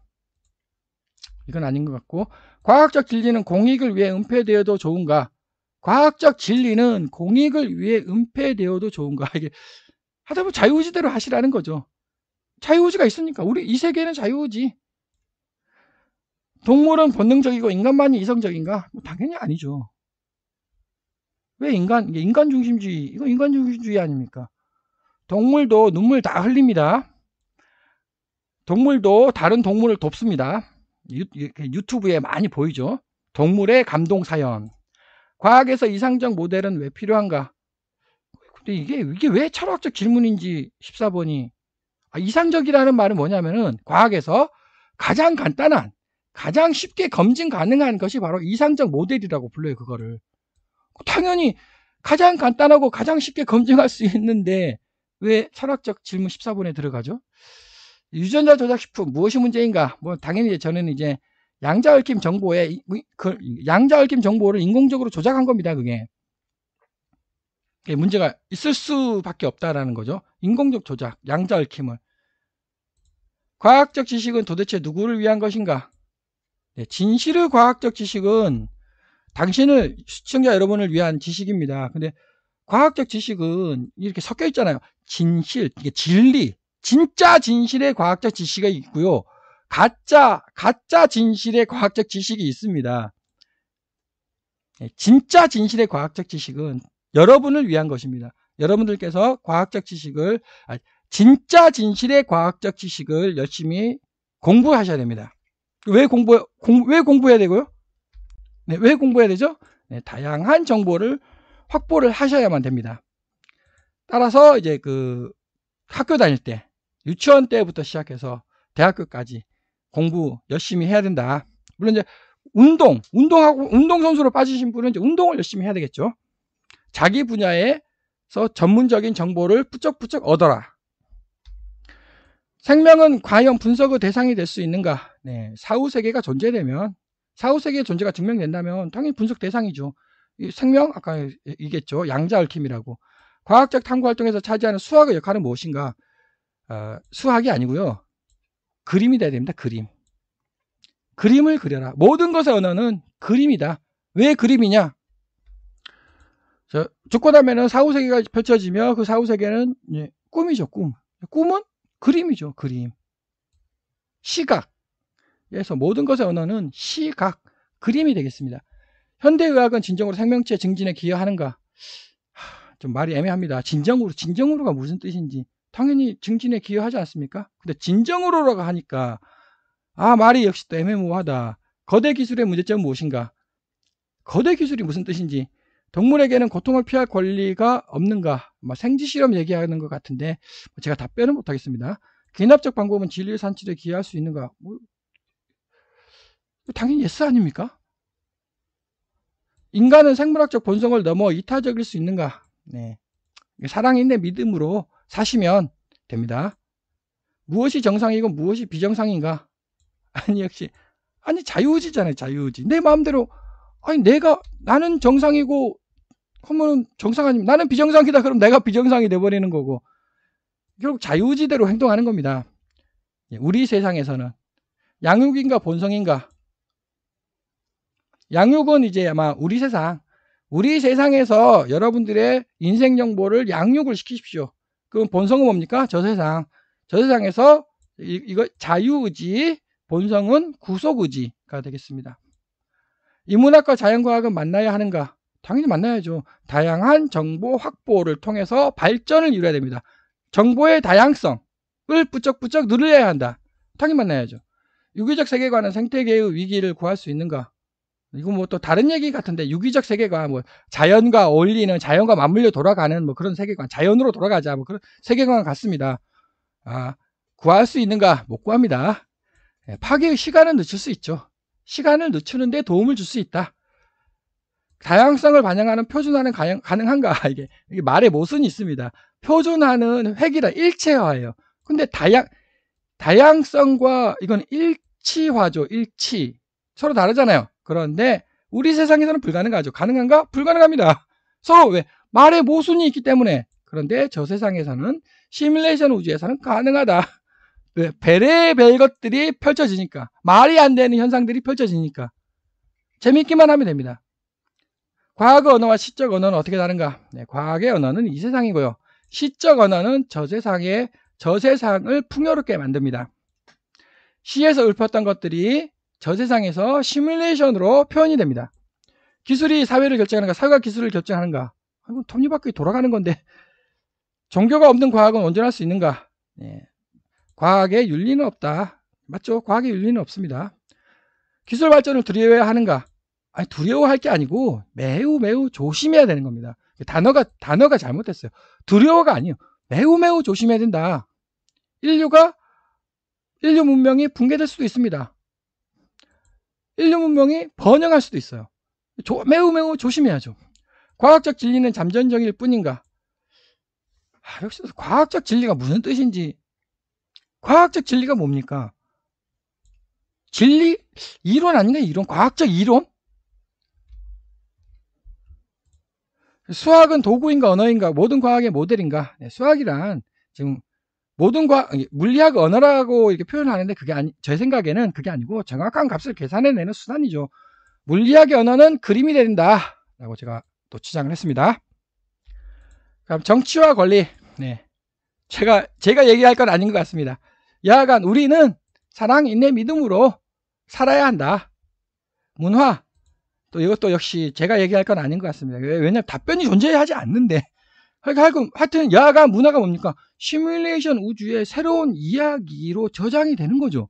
이건 아닌 것 같고 과학적 진리는 공익을 위해 은폐되어도 좋은가? 과학적 진리는 공익을 위해 은폐되어도 좋은가? 이게 하다 보면 자유의지대로 하시라는 거죠. 자유의지가 있으니까 우리 이 세계는 자유의지. 동물은 본능적이고 인간만이 이성적인가? 뭐 당연히 아니죠. 왜 인간 인간 중심주의? 이거 인간 중심주의 아닙니까? 동물도 눈물 다 흘립니다. 동물도 다른 동물을 돕습니다. 유, 그 유튜브에 많이 보이죠. 동물의 감동 사연. 과학에서 이상적 모델은 왜 필요한가? 근데 이게 이게 왜 철학적 질문인지 14번이 아, 이상적이라는 말은 뭐냐면은 과학에서 가장 간단한 가장 쉽게 검증 가능한 것이 바로 이상적 모델이라고 불러요 그거를 당연히 가장 간단하고 가장 쉽게 검증할 수 있는데 왜 철학적 질문 14번에 들어가죠? 유전자 조작식품 무엇이 문제인가? 뭐 당연히 저는 이제 양자 얽힘 정보에 뭐 그 양자 얽힘 정보를 인공적으로 조작한 겁니다. 그게 문제가 있을 수밖에 없다라는 거죠. 인공적 조작, 양자 얽힘을 과학적 지식은 도대체 누구를 위한 것인가? 네, 진실의 과학적 지식은 당신을 시청자 여러분을 위한 지식입니다. 근데 과학적 지식은 이렇게 섞여 있잖아요. 진실, 이게 진리, 진짜 진실의 과학적 지식이 있고요. 가짜, 가짜 진실의 과학적 지식이 있습니다. 네, 진짜 진실의 과학적 지식은 여러분을 위한 것입니다. 여러분들께서 과학적 지식을, 아, 진짜 진실의 과학적 지식을 열심히 공부하셔야 됩니다. 왜 공부, 공, 왜 공부해야 되고요? 네, 왜 공부해야 되죠? 네, 다양한 정보를 확보를 하셔야만 됩니다. 따라서 이제 그 학교 다닐 때, 유치원 때부터 시작해서 대학교까지 공부 열심히 해야 된다. 물론 이제 운동, 운동하고 운동 선수로 빠지신 분은 이제 운동을 열심히 해야 되겠죠. 자기 분야에서 전문적인 정보를 부쩍부쩍 얻어라. 생명은 과연 분석의 대상이 될 수 있는가? 네, 사후 세계가 존재되면 사후 세계의 존재가 증명된다면 당연히 분석 대상이죠. 생명 아까 얘기했죠 양자얽힘이라고 과학적 탐구 활동에서 차지하는 수학의 역할은 무엇인가? 어, 수학이 아니고요 그림이 돼야 됩니다. 그림 그림을 그려라. 모든 것의 언어는 그림이다. 왜 그림이냐? 저, 죽고 나면은 사후세계가 펼쳐지며 그 사후세계는 예, 꿈이죠, 꿈. 꿈은 그림이죠, 그림. 시각. 그래서 모든 것의 언어는 시각, 그림이 되겠습니다. 현대의학은 진정으로 생명체 증진에 기여하는가? 하, 좀 말이 애매합니다. 진정으로, 진정으로가 무슨 뜻인지. 당연히 증진에 기여하지 않습니까? 근데 진정으로라고 하니까, 아, 말이 역시 또 애매모호하다. 거대 기술의 문제점은 무엇인가? 거대 기술이 무슨 뜻인지. 동물에게는 고통을 피할 권리가 없는가? 뭐 생지실험 얘기하는 것 같은데, 뭐 제가 답변은 못하겠습니다. 귀납적 방법은 진리 의 산출에 기여할 수 있는가? 뭐, 당연히 예스 아닙니까? 인간은 생물학적 본성을 넘어 이타적일 수 있는가? 네. 사랑인내 믿음으로 사시면 됩니다. 무엇이 정상이고 무엇이 비정상인가? 아니 역시 아니 자유의지잖아요 자유의지 내 마음대로 아니 내가 나는 정상이고 그러면 정상 아니면 나는 비정상이다 그럼 내가 비정상이 돼버리는 거고 결국 자유의지대로 행동하는 겁니다 예, 우리 세상에서는 양육인가 본성인가 양육은 이제 아마 우리 세상, 우리 세상에서 여러분들의 인생 정보를 양육을 시키십시오. 그럼 본성은 뭡니까? 저 세상. 저 세상에서 이, 이거 자유의지, 본성은 구속의지가 되겠습니다. 인문학과 자연과학은 만나야 하는가? 당연히 만나야죠. 다양한 정보 확보를 통해서 발전을 이루어야 됩니다. 정보의 다양성을 부쩍부쩍 늘려야 한다. 당연히 만나야죠. 유기적 세계관은 생태계의 위기를 구할 수 있는가? 이거 뭐또 다른 얘기 같은데 유기적 세계관 뭐 자연과 어울리는 자연과 맞물려 돌아가는 뭐 그런 세계관 자연으로 돌아가자 뭐 그런 세계관 같습니다. 아 구할 수 있는가 못 구합니다. 예, 파괴의 시간은 늦출 수 있죠. 시간을 늦추는데 도움을 줄 수 있다. 다양성을 반영하는 표준화는 가능, 가능한가 이게, 이게 말의 모순이 있습니다. 표준화는 획일화 일체화예요. 근데 다양 다양성과 이건 일치화죠. 일치 서로 다르잖아요. 그런데 우리 세상에서는 불가능하죠. 가능한가? 불가능합니다. 서로 왜? 말의 모순이 있기 때문에. 그런데 저 세상에서는 시뮬레이션 우주에서는 가능하다. 왜? 별의별 것들이 펼쳐지니까. 말이 안 되는 현상들이 펼쳐지니까. 재밌기만 하면 됩니다. 과학 언어와 시적 언어는 어떻게 다른가? 네, 과학의 언어는 이 세상이고요. 시적 언어는 저세상의저 세상을 풍요롭게 만듭니다. 시에서 읊었던 것들이 저 세상에서 시뮬레이션으로 표현이 됩니다. 기술이 사회를 결정하는가, 사회가 기술을 결정하는가. 아, 이건 톱니바퀴 돌아가는 건데 종교가 없는 과학은 온전할 수 있는가? 네. 과학의 윤리는 없다. 맞죠? 과학의 윤리는 없습니다. 기술 발전을 두려워해야 하는가? 아니 두려워할 게 아니고 매우 매우 조심해야 되는 겁니다. 단어가 단어가 잘못됐어요. 두려워가 아니에요. 매우 매우 조심해야 된다. 인류가 인류 문명이 붕괴될 수도 있습니다. 인류 문명이 번영할 수도 있어요. 조, 매우 매우 조심해야죠. 과학적 진리는 잠정적일 뿐인가? 아, 역시 과학적 진리가 무슨 뜻인지 과학적 진리가 뭡니까? 진리 이론 아닌가 이론 과학적 이론? 수학은 도구인가 언어인가 모든 과학의 모델인가? 네, 수학이란 지금 모든 과 물리학 언어라고 이렇게 표현하는데 그게 아니 제 생각에는 그게 아니고 정확한 값을 계산해내는 수단이죠. 물리학의 언어는 그림이 된다라고 제가 또 주장을 했습니다. 그럼 정치와 권리, 네, 제가 제가 얘기할 건 아닌 것 같습니다. 야간 우리는 사랑, 인내, 믿음으로 살아야 한다. 문화, 또 이것도 역시 제가 얘기할 건 아닌 것 같습니다. 왜냐하면 답변이 존재하지 않는데 그러니까 하여튼, 하여튼 야가 문화가 뭡니까? 시뮬레이션 우주의 새로운 이야기로 저장이 되는 거죠.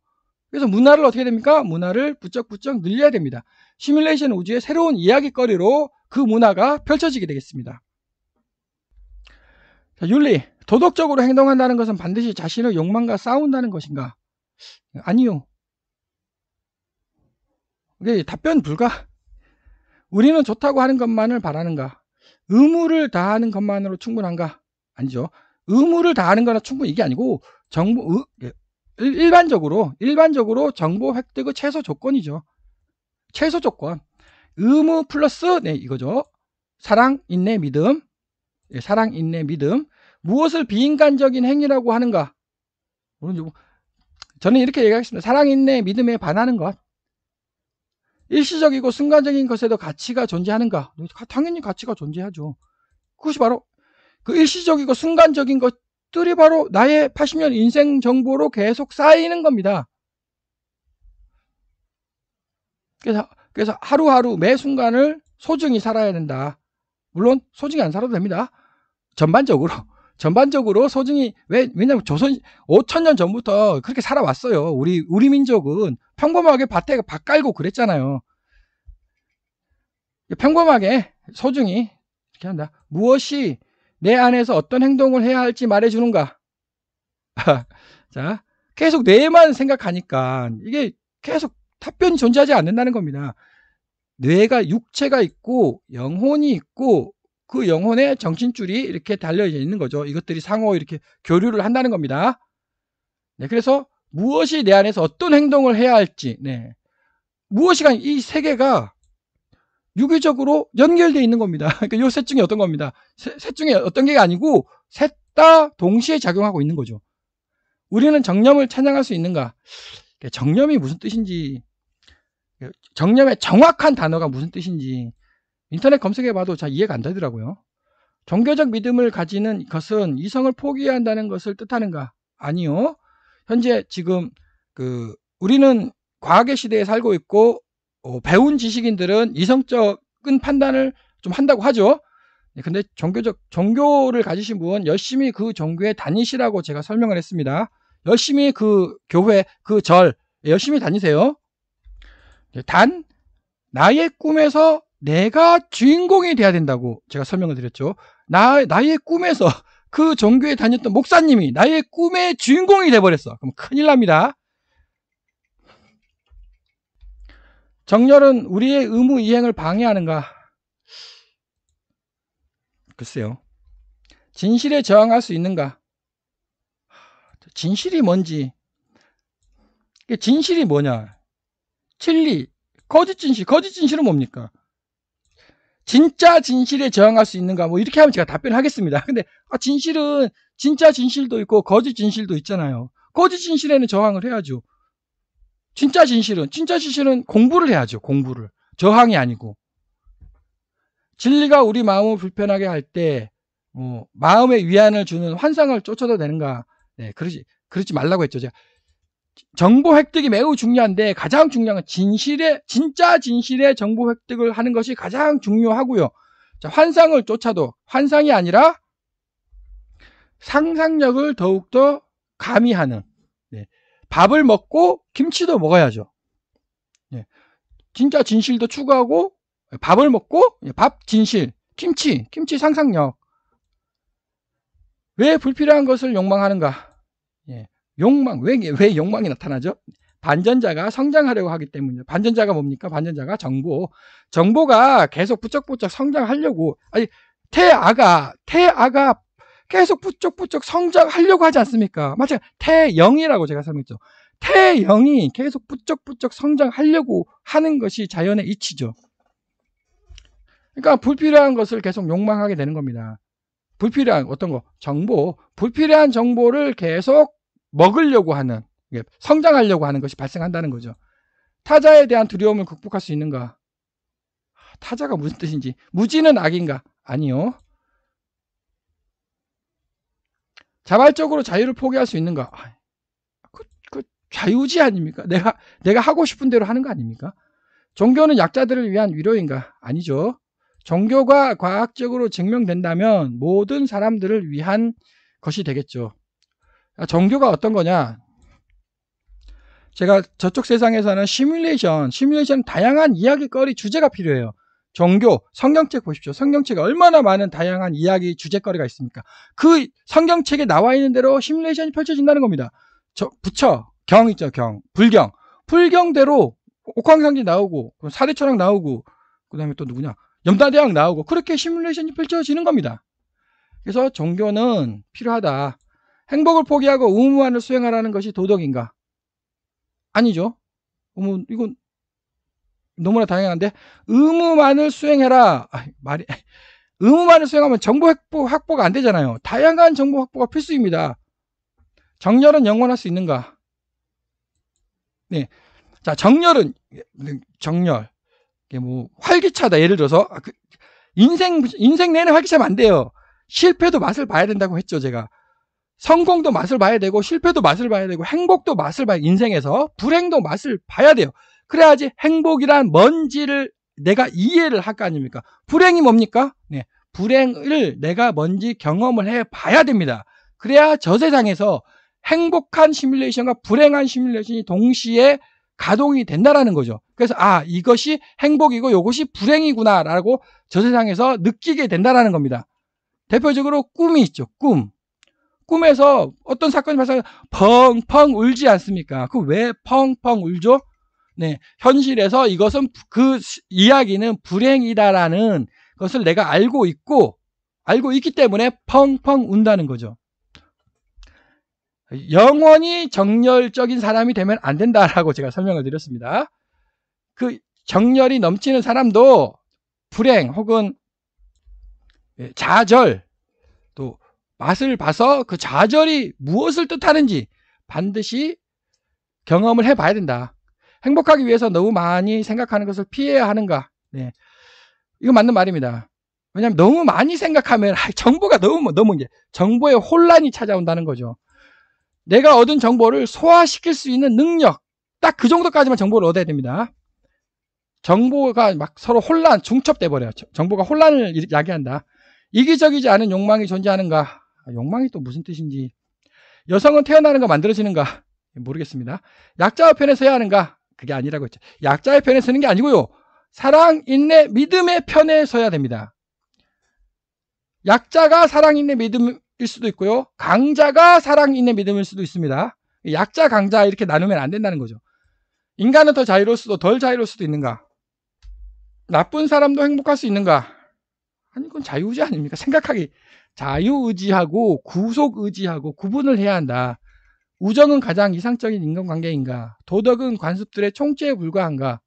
그래서 문화를 어떻게 됩니까? 문화를 부쩍부쩍 늘려야 됩니다. 시뮬레이션 우주의 새로운 이야기거리로 그 문화가 펼쳐지게 되겠습니다. 자, 윤리. 도덕적으로 행동한다는 것은 반드시 자신의 욕망과 싸운다는 것인가? 아니요. 답변 불가. 우리는 좋다고 하는 것만을 바라는가? 의무를 다하는 것만으로 충분한가? 아니죠. 의무를 다하는 거나 충분히 이게 아니고 정보 예, 일반적으로 일반적으로 정보 획득의 최소 조건이죠. 최소 조건. 의무 플러스 네 이거죠. 사랑, 인내, 믿음. 예, 사랑, 인내, 믿음. 무엇을 비인간적인 행위라고 하는가? 뭐 저는 이렇게 얘기하겠습니다. 사랑, 인내, 믿음에 반하는 것. 일시적이고 순간적인 것에도 가치가 존재하는가? 당연히 가치가 존재하죠. 그것이 바로 그 일시적이고 순간적인 것들이 바로 나의 80년 인생 정보로 계속 쌓이는 겁니다. 그래서, 그래서 하루하루 매 순간을 소중히 살아야 된다. 물론 소중히 안 살아도 됩니다. 전반적으로. 전반적으로 소중히 왜 왜냐면 조선 5천 년 전부터 그렇게 살아왔어요. 우리 우리 민족은 평범하게 밭에 밭 깔고 그랬잖아요. 평범하게 소중히 이렇게 한다. 무엇이 내 안에서 어떤 행동을 해야 할지 말해주는가. 자, 계속 뇌만 생각하니까 이게 계속 답변이 존재하지 않는다는 겁니다. 뇌가 육체가 있고 영혼이 있고 그 영혼의 정신줄이 이렇게 달려 져 있는 거죠. 이것들이 상호 이렇게 교류를 한다는 겁니다. 네, 그래서 무엇이 내 안에서 어떤 행동을 해야 할지, 네. 무엇이가 이세 개가 유기적으로 연결되어 있는 겁니다. 그러니까 요 셋 중에 어떤 겁니다. 셋, 셋 중에 어떤 게 아니고 셋 다 동시에 작용하고 있는 거죠. 우리는 정념을 찬양할 수 있는가? 정념이 무슨 뜻인지, 정념의 정확한 단어가 무슨 뜻인지 인터넷 검색해봐도 잘 이해가 안 되더라고요. 종교적 믿음을 가지는 것은 이성을 포기한다는 해야 것을 뜻하는가? 아니요. 현재 지금 그 우리는 과학의 시대에 살고 있고 어, 배운 지식인들은 이성적인 판단을 좀 한다고 하죠. 네, 근데 종교적 종교를 가지신 분 열심히 그 종교에 다니시라고 제가 설명을 했습니다. 열심히 그 교회 그절 예, 열심히 다니세요. 네, 단 나의 꿈에서 내가 주인공이 돼야 된다고 제가 설명을 드렸죠. 나, 나의 꿈에서 그 종교에 다녔던 목사님이 나의 꿈의 주인공이 돼버렸어. 그럼 큰일 납니다. 정렬은 우리의 의무 이행을 방해하는가? 글쎄요. 진실에 저항할 수 있는가? 진실이 뭔지. 진실이 뭐냐? 진리, 거짓 진실, 거짓 진실은 뭡니까? 진짜 진실에 저항할 수 있는가 뭐 이렇게 하면 제가 답변을 하겠습니다. 근데 아 진실은 진짜 진실도 있고 거짓 진실도 있잖아요. 거짓 진실에는 저항을 해야죠. 진짜 진실은 진짜 진실은 공부를 해야죠. 공부를 저항이 아니고 진리가 우리 마음을 불편하게 할때 어, 마음의 위안을 주는 환상을 쫓아도 되는가? 네, 그러지 그러지 말라고 했죠. 제가 정보 획득이 매우 중요한데 가장 중요한 건 진실의 진짜 진실의 정보 획득을 하는 것이 가장 중요하고요. 자, 환상을 쫓아도 환상이 아니라 상상력을 더욱더 가미하는 네. 밥을 먹고 김치도 먹어야죠. 네. 진짜 진실도 추구하고 네, 밥을 먹고 네, 밥 진실 김치 김치 상상력 왜 불필요한 것을 욕망하는가? 욕망 왜, 왜 욕망이 나타나죠? 반전자가 성장하려고 하기 때문이에 반전자가 뭡니까? 반전자가 정보. 정보가 계속 부쩍부쩍 성장하려고 아니 태아가 태아가 계속 부쩍부쩍 성장하려고 하지 않습니까? 마치 태영이라고 제가 설명했죠. 태영이 계속 부쩍부쩍 성장하려고 하는 것이 자연의 이치죠. 그러니까 불필요한 것을 계속 욕망하게 되는 겁니다. 불필요한 어떤 거 정보 불필요한 정보를 계속 먹으려고 하는 성장하려고 하는 것이 발생한다는 거죠. 타자에 대한 두려움을 극복할 수 있는가? 아, 타자가 무슨 뜻인지 무지는 악인가? 아니요. 자발적으로 자유를 포기할 수 있는가? 아, 그, 그 자유지 아닙니까? 내가 내가 하고 싶은 대로 하는 거 아닙니까? 종교는 약자들을 위한 위로인가? 아니죠. 종교가 과학적으로 증명된다면 모든 사람들을 위한 것이 되겠죠. 아, 정교가 어떤 거냐? 제가 저쪽 세상에서는 시뮬레이션, 시뮬레이션 다양한 이야기거리 주제가 필요해요. 정교 성경책 보십시오. 성경책에 얼마나 많은 다양한 이야기 주제거리가 있습니까? 그 성경책에 나와 있는 대로 시뮬레이션이 펼쳐진다는 겁니다. 저 부처, 경 있죠, 경, 불경, 불경대로 옥황상제 나오고 사대천왕 나오고 그다음에 또 누구냐 염다대왕 나오고 그렇게 시뮬레이션이 펼쳐지는 겁니다. 그래서 종교는 필요하다. 행복을 포기하고 의무만을 수행하라는 것이 도덕인가? 아니죠. 어머, 이건 너무나 당연한데 의무만을 수행해라. 아이, 말이 의무만을 수행하면 정보 확보, 확보가 안 되잖아요. 다양한 정보 확보가 필수입니다. 정렬은 영원할 수 있는가? 네. 자, 정렬은 정렬. 이게 뭐 활기차다. 예를 들어서 아, 그, 인생 인생 내내 활기차면 안 돼요. 실패도 맛을 봐야 된다고 했죠, 제가. 성공도 맛을 봐야 되고 실패도 맛을 봐야 되고 행복도 맛을 봐야 인생에서 불행도 맛을 봐야 돼요. 그래야지 행복이란 뭔지를 내가 이해를 할 거 아닙니까? 불행이 뭡니까? 네. 불행을 내가 뭔지 경험을 해 봐야 됩니다. 그래야 저 세상에서 행복한 시뮬레이션과 불행한 시뮬레이션이 동시에 가동이 된다라는 거죠. 그래서 아 이것이 행복이고 이것이 불행이구나라고 저 세상에서 느끼게 된다라는 겁니다. 대표적으로 꿈이 있죠. 꿈. 꿈에서 어떤 사건이 발생 하면 펑펑 울지 않습니까? 그 왜 펑펑 울죠? 네, 현실에서 이것은 그 이야기는 불행이다라는 것을 내가 알고 있고 알고 있기 때문에 펑펑 운다는 거죠. 영원히 정열적인 사람이 되면 안 된다라고 제가 설명을 드렸습니다. 그 정열이 넘치는 사람도 불행 혹은 예, 좌절 맛을 봐서 그 좌절이 무엇을 뜻하는지 반드시 경험을 해봐야 된다. 행복하기 위해서 너무 많이 생각하는 것을 피해야 하는가? 네. 이거 맞는 말입니다. 왜냐하면 너무 많이 생각하면 아, 정보가 너무 너무 이제 정보의 혼란이 찾아온다는 거죠. 내가 얻은 정보를 소화시킬 수 있는 능력 딱 그 정도까지만 정보를 얻어야 됩니다. 정보가 막 서로 혼란 중첩돼 버려요. 정보가 혼란을 야기한다. 이기적이지 않은 욕망이 존재하는가? 아, 욕망이 또 무슨 뜻인지 여성은 태어나는가 만들어지는가 모르겠습니다. 약자의 편에 서야 하는가 그게 아니라고 했죠. 약자의 편에 서는 게 아니고요. 사랑, 인내, 믿음의 편에 서야 됩니다. 약자가 사랑, 인내, 믿음일 수도 있고요. 강자가 사랑, 인내, 믿음일 수도 있습니다. 약자, 강자 이렇게 나누면 안 된다는 거죠. 인간은 더 자유로울 수도 덜 자유로울 수도 있는가? 나쁜 사람도 행복할 수 있는가? 아니 그건 자유의지 아닙니까? 생각하기 자유의지하고 구속의지하고 구분을 해야 한다. 우정은 가장 이상적인 인간관계인가? 도덕은 관습들의 총체에 불과한가?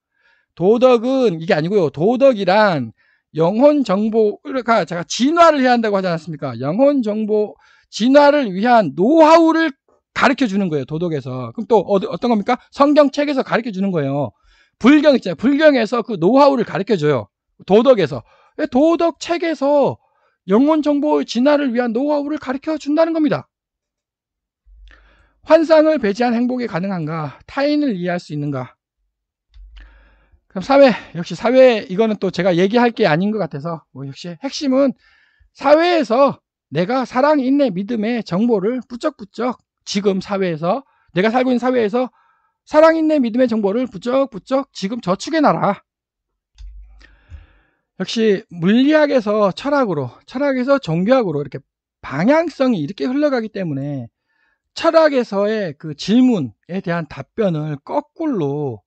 도덕은 이게 아니고요. 도덕이란 영혼 정보 그러니까 제가 진화를 해야 한다고 하지 않았습니까? 영혼 정보 진화를 위한 노하우를 가르쳐 주는 거예요. 도덕에서. 그럼 또 어떤 겁니까? 성경책에서 가르쳐 주는 거예요. 불경 있잖아요. 불경에서 그 노하우를 가르쳐 줘요. 도덕에서 예, 도덕 책에서 영혼 정보 의 진화를 위한 노하우를 가르쳐 준다는 겁니다. 환상을 배제한 행복이 가능한가? 타인을 이해할 수 있는가? 그럼 사회, 역시 사회, 이거는 또 제가 얘기할 게 아닌 것 같아서, 뭐 역시 핵심은 사회에서 내가 사랑, 인내, 믿음의 정보를 부쩍부쩍 지금 사회에서, 내가 살고 있는 사회에서 사랑, 인내, 믿음의 정보를 부쩍부쩍 지금 저축해 놔라. 역시 물리학에서 철학으로, 철학에서 종교학으로 이렇게 방향성이 이렇게 흘러가기 때문에 철학에서의 그 질문에 대한 답변을 거꾸로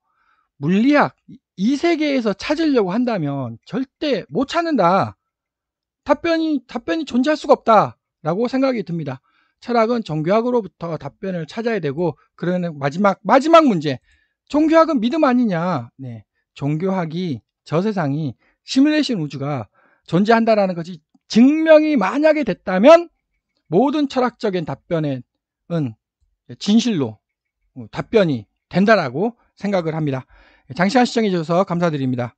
물리학 이 세계에서 찾으려고 한다면 절대 못 찾는다. 답변이 답변이 존재할 수가 없다라고 생각이 듭니다. 철학은 종교학으로부터 답변을 찾아야 되고 그러는 마지막 마지막 문제. 종교학은 믿음 아니냐? 네. 종교학이 저 세상이 시뮬레이션 우주가 존재한다라는 것이 증명이 만약에 됐다면 모든 철학적인 답변은 진실로 답변이 된다라고 생각을 합니다. 장시간 시청해 주셔서 감사드립니다.